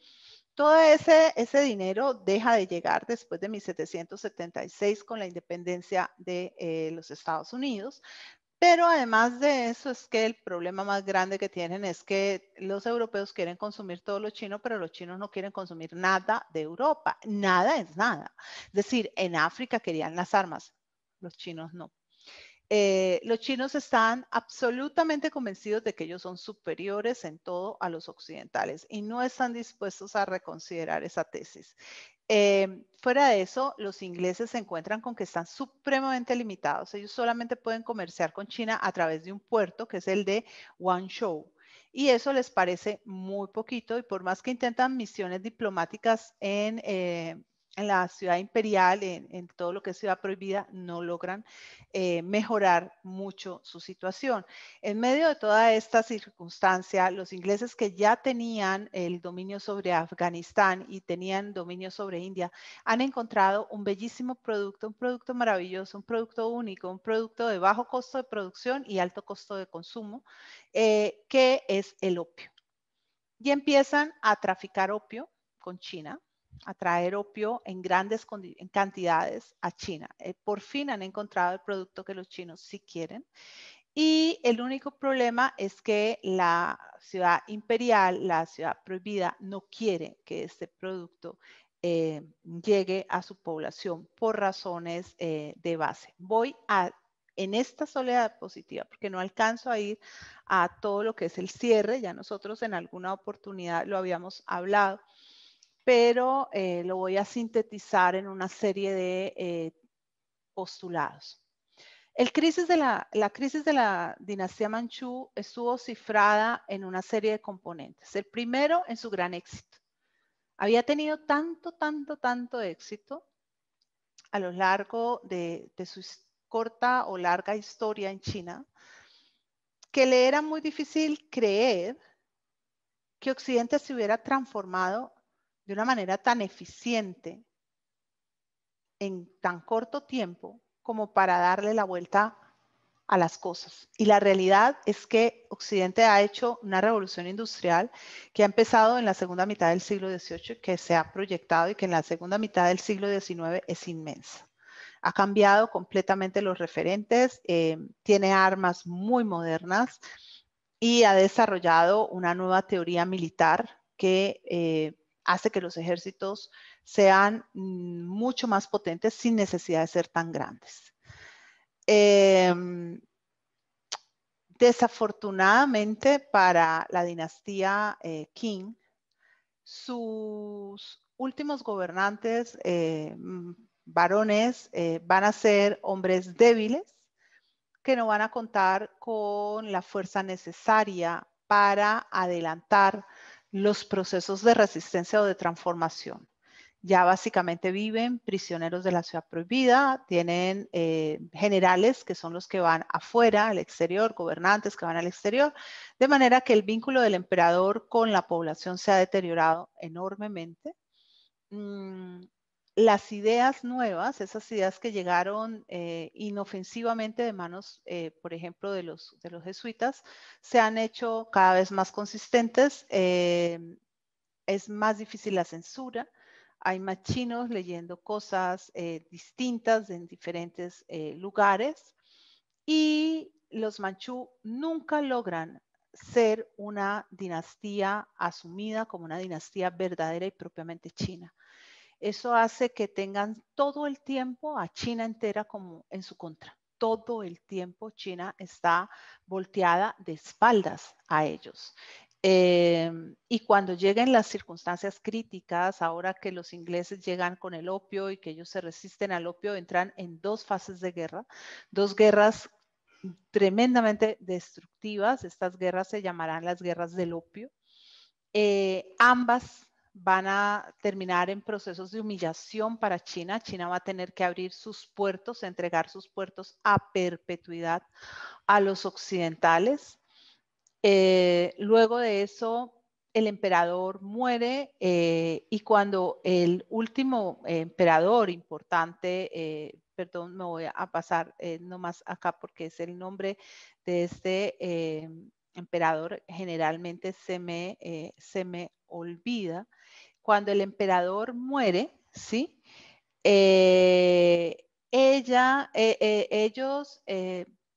Todo ese, ese dinero deja de llegar después de 1776 con la independencia de eh, los Estados Unidos, pero además de eso es que el problema más grande que tienen es que los europeos quieren consumir todo lo chino, pero los chinos no quieren consumir nada de Europa. Nada es nada. Es decir, en África querían las armas, los chinos no. Eh, los chinos están absolutamente convencidos de que ellos son superiores en todo a los occidentales y no están dispuestos a reconsiderar esa tesis. Eh, fuera de eso, los ingleses se encuentran con que están supremamente limitados. Ellos solamente pueden comerciar con China a través de un puerto que es el de Guangzhou. Y eso les parece muy poquito y por más que intentan misiones diplomáticas en eh, en la ciudad imperial, en, todo lo que es ciudad prohibida, no logran eh, mejorar mucho su situación. En medio de toda esta circunstancia, los ingleses que ya tenían el dominio sobre Afganistán y tenían dominio sobre India, han encontrado un bellísimo producto, un producto maravilloso, un producto único, un producto de bajo costo de producción y alto costo de consumo, eh, que es el opio. Y empiezan a traficar opio con China a traer opio en grandes cantidades a China. Eh, por fin han encontrado el producto que los chinos sí quieren. Y el único problema es que la ciudad imperial, la ciudad prohibida, no quiere que este producto eh, llegue a su población por razones eh, de base. Voy a en esta soledad positiva porque no alcanzo a ir a todo lo que es el cierre, ya nosotros en alguna oportunidad lo habíamos hablado, pero eh, lo voy a sintetizar en una serie de eh, postulados. El crisis de la, crisis de la dinastía Manchú estuvo cifrada en una serie de componentes. El primero, en su gran éxito. Había tenido tanto, tanto, tanto éxito a lo largo de, de su corta o larga historia en China, que le era muy difícil creer que Occidente se hubiera transformado de una manera tan eficiente en tan corto tiempo como para darle la vuelta a las cosas. Y la realidad es que Occidente ha hecho una revolución industrial que ha empezado en la segunda mitad del siglo XVIII, que se ha proyectado y que en la segunda mitad del siglo XIX es inmensa. Ha cambiado completamente los referentes, eh, tiene armas muy modernas y ha desarrollado una nueva teoría militar que eh, hace que los ejércitos sean mm, mucho más potentes sin necesidad de ser tan grandes. Em, desafortunadamente para la dinastía eh, Qing, sus últimos gobernantes eh, mm, varones eh, van a ser hombres débiles que no van a contar con la fuerza necesaria para adelantar los procesos de resistencia o de transformación. Ya básicamente viven prisioneros de la ciudad prohibida, tienen eh, generales que son los que van afuera, al exterior, gobernantes que van al exterior, de manera que el vínculo del emperador con la población se ha deteriorado enormemente. Mm, las ideas nuevas, esas ideas que llegaron eh, inofensivamente de manos, eh, por ejemplo, de los, de los jesuitas, se han hecho cada vez más consistentes. Eh, es más difícil la censura. Hay más chinos leyendo cosas distintas en diferentes lugares. Y los manchú nunca logran ser una dinastía asumida como una dinastía verdadera y propiamente china eso hace que tengan todo el tiempo a China entera como en su contra. Todo el tiempo China está volteada de espaldas a ellos. Em, y cuando lleguen las circunstancias críticas, ahora que los ingleses llegan con el opio y que ellos se resisten al opio, entran en dos fases de guerra, dos guerras tremendamente destructivas. Estas guerras se llamarán las guerras del opio. Eh, ambas van a terminar en procesos de humillación para China. China va a tener que abrir sus puertos, entregar sus puertos a perpetuidad a los occidentales. Eh, luego de eso, el emperador muere eh, y cuando el último eh, emperador importante, perdón, me voy a pasar nomás acá porque es el nombre de este emperador, generalmente se me, se me olvida cuando el emperador muere, ¿sí? Eh, ella, eh, eh, ellos,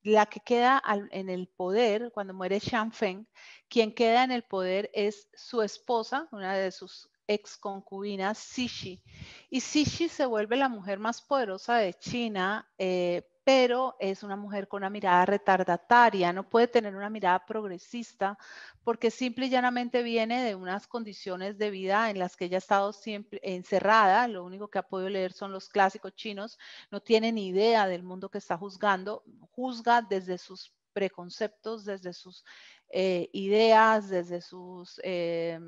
la que queda en el poder, cuando muere Feng, quien queda en el poder es su esposa, una de sus ex concubinas, Xixi. Y Xixi se vuelve la mujer más poderosa de China pero es una mujer con una mirada retardataria, no puede tener una mirada progresista porque simple y llanamente viene de unas condiciones de vida en las que ella ha estado siempre encerrada, lo único que ha podido leer son los clásicos chinos, no tiene ni idea del mundo que está juzgando, juzga desde sus preconceptos, desde sus eh, ideas, desde sus eh,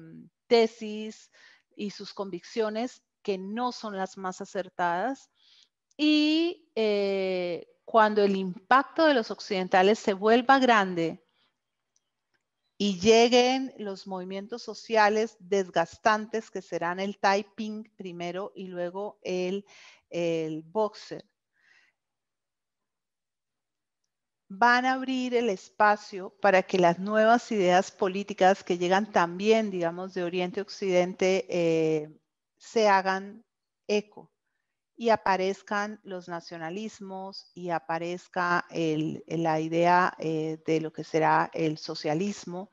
tesis y sus convicciones que no son las más acertadas y eh, cuando el impacto de los occidentales se vuelva grande y lleguen los movimientos sociales desgastantes que serán el Taiping primero y luego el, boxer, van a abrir el espacio para que las nuevas ideas políticas que llegan también, digamos, de Oriente Occidente, eh, se hagan eco y aparezcan los nacionalismos y aparezca la idea eh, de lo que será el socialismo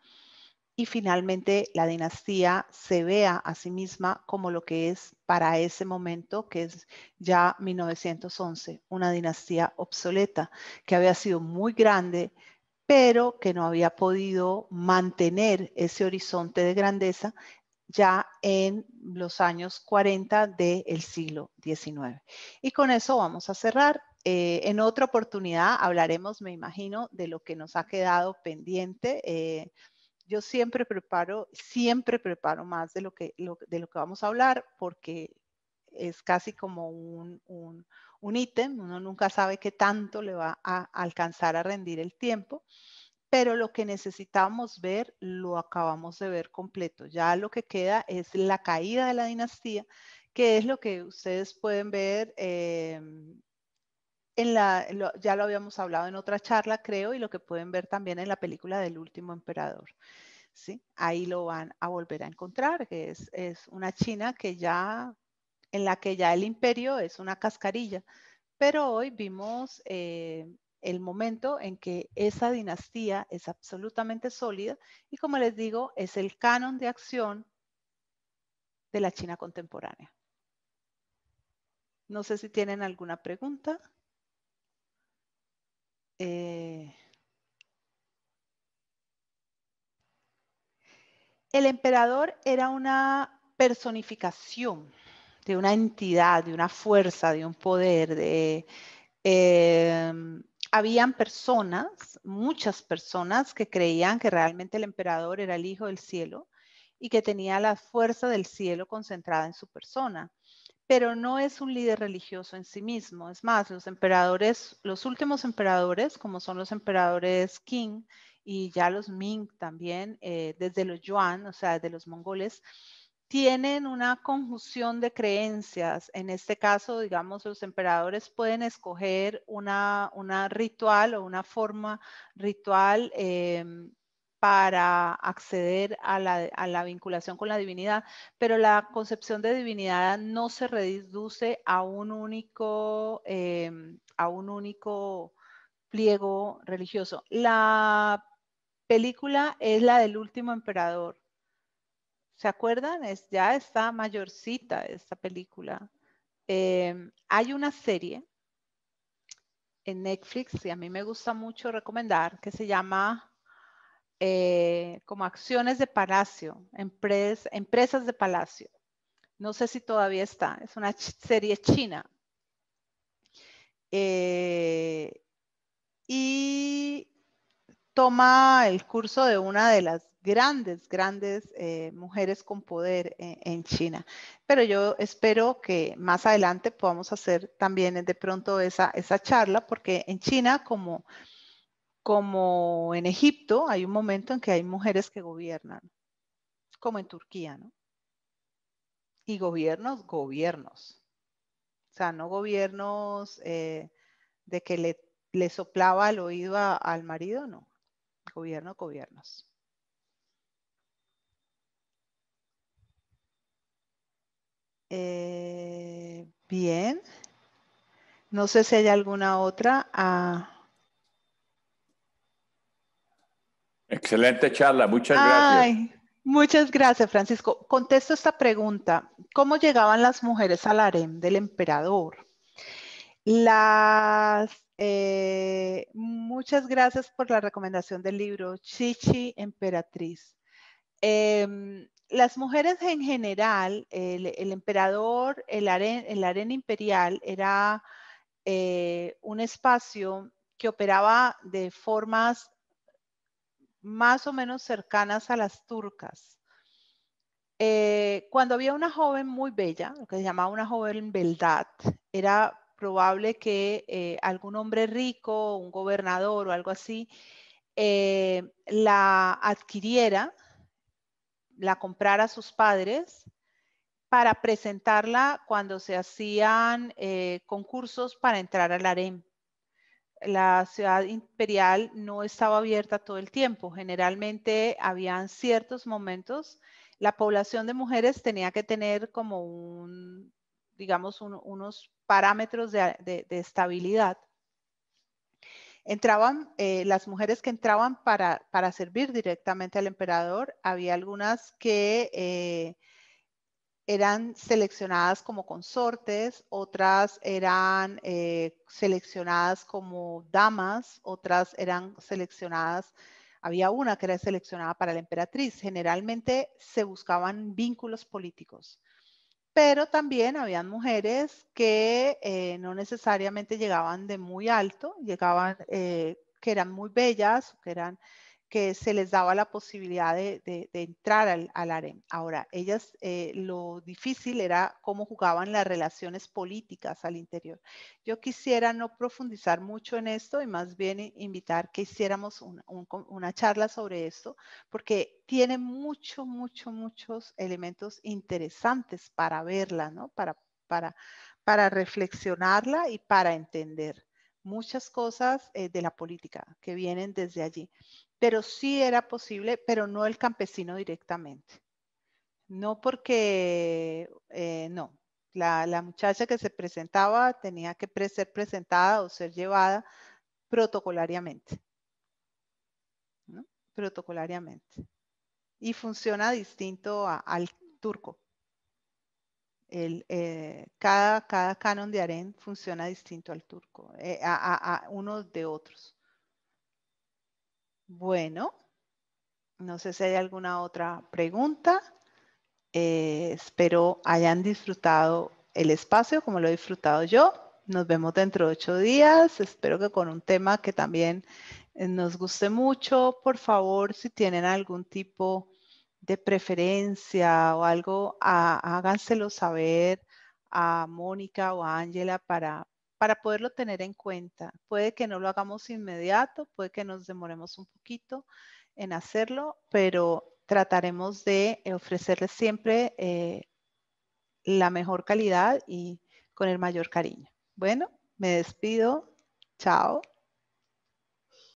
y finalmente la dinastía se vea a sí misma como lo que es para ese momento, que es ya 1911, una dinastía obsoleta que había sido muy grande, pero que no había podido mantener ese horizonte de grandeza ya en los años 40 del siglo XIX. Y con eso vamos a cerrar. Eh, en otra oportunidad hablaremos, me imagino, de lo que nos ha quedado pendiente. Eh, yo siempre preparo, siempre preparo más de lo que, vamos a hablar porque es casi como un, un, un ítem, uno nunca sabe qué tanto le va a alcanzar a rendir el tiempo pero lo que necesitábamos ver lo acabamos de ver completo. Ya lo que queda es la caída de la dinastía, que es lo que ustedes pueden ver. Em, en la, ya lo habíamos hablado en otra charla, creo, y lo que pueden ver también en la película del último emperador. ¿sí? Ahí lo van a volver a encontrar, que es, es una China que ya, en la que ya el imperio es una cascarilla. Pero hoy vimos eh, el momento en que esa dinastía es absolutamente sólida y como les digo, es el canon de acción de la China contemporánea. No sé si tienen alguna pregunta. Eh, el emperador era una personificación de una entidad, de una fuerza, de un poder, de... Eh, habían personas, muchas personas que creían que realmente el emperador era el hijo del cielo y que tenía la fuerza del cielo concentrada en su persona. Pero no es un líder religioso en sí mismo. Es más, los emperadores, los últimos emperadores, como son los emperadores Qing y ya los Ming también, eh, desde los Yuan, o sea, desde los mongoles, tienen una conjunción de creencias. En este caso, digamos, los emperadores pueden escoger una, ritual o una forma ritual em, para acceder a la, vinculación con la divinidad, pero la concepción de divinidad no se reduce a un único, em, a un único pliego religioso. La película es la del último emperador ¿Se acuerdan? Es, ya está mayorcita esta película. Em, hay una serie en Netflix y a mí me gusta mucho recomendar que se llama eh, como acciones de palacio, empresas de palacio. No sé si todavía está. Es una serie china. Eh, y toma el curso de una de las grandes, grandes eh, mujeres con poder eh, en China. Pero yo espero que más adelante podamos hacer también eh, de pronto esa, esa charla, porque en China, como, como en Egipto, hay un momento en que hay mujeres que gobiernan, como en Turquía, ¿no? Y gobiernos, gobiernos. O sea, no gobiernos de que le, le, soplaba al oído al marido, no. Gobierno, gobiernos. Eh, bien. No sé si hay alguna otra. Ah. Excelente charla, muchas gracias. Muchas gracias, Francisco. Contesto esta pregunta. ¿Cómo llegaban las mujeres al harem del emperador? Las, eh, muchas gracias por la recomendación del libro Chichi Emperatriz. Em, las mujeres en general, el, emperador, el arena, imperial era eh, un espacio que operaba de formas más o menos cercanas a las turcas. Eh, cuando había una joven muy bella, lo que se llamaba una joven beldad, era probable que eh, algún hombre rico, un gobernador o algo así, la adquiriera la comprara a sus padres para presentarla cuando se hacían eh, concursos para entrar al harem. La ciudad imperial no estaba abierta todo el tiempo. Generalmente habían ciertos momentos. La población de mujeres tenía que tener como un, digamos, unos parámetros de estabilidad. Entraban eh, las mujeres que entraban para, servir directamente al emperador, había algunas que eh, eran seleccionadas como consortes, otras eran eh, seleccionadas como damas, otras eran seleccionadas, había una que era seleccionada para la emperatriz. Generalmente se buscaban vínculos políticos pero también habían mujeres que eh, no necesariamente llegaban de muy alto, llegaban eh, que eran muy bellas, que eran que se les daba la posibilidad de, entrar al, al, Ahora, ellas, eh, lo difícil era cómo jugaban las relaciones políticas al interior. Yo quisiera no profundizar mucho en esto y más bien invitar que hiciéramos una charla sobre esto, porque tiene mucho, mucho, muchos elementos interesantes para verla, ¿no? Para, para, para reflexionarla y para entender muchas cosas eh, de la política que vienen desde allí pero sí era posible, pero no el campesino directamente. No porque, eh, no, la, muchacha que se presentaba tenía que ser presentada o ser llevada protocolariamente. Protocolariamente. Y funciona distinto al turco. El, eh, cada, canon de harén funciona distinto al turco, eh, a, a, a unos de otros. Bueno, no sé si hay alguna otra pregunta. Eh, espero hayan disfrutado el espacio como lo he disfrutado yo. Nos vemos dentro de ocho días. Espero que con un tema que también eh, nos guste mucho. Por favor, si tienen algún tipo de preferencia o algo, háganselo saber a Mónica o a Ángela para, para poderlo tener en cuenta. Puede que no lo hagamos inmediato, puede que nos demoremos un poquito en hacerlo, pero trataremos de eh, ofrecerles siempre eh, la mejor calidad y con el mayor cariño. Bueno, me despido. Chao.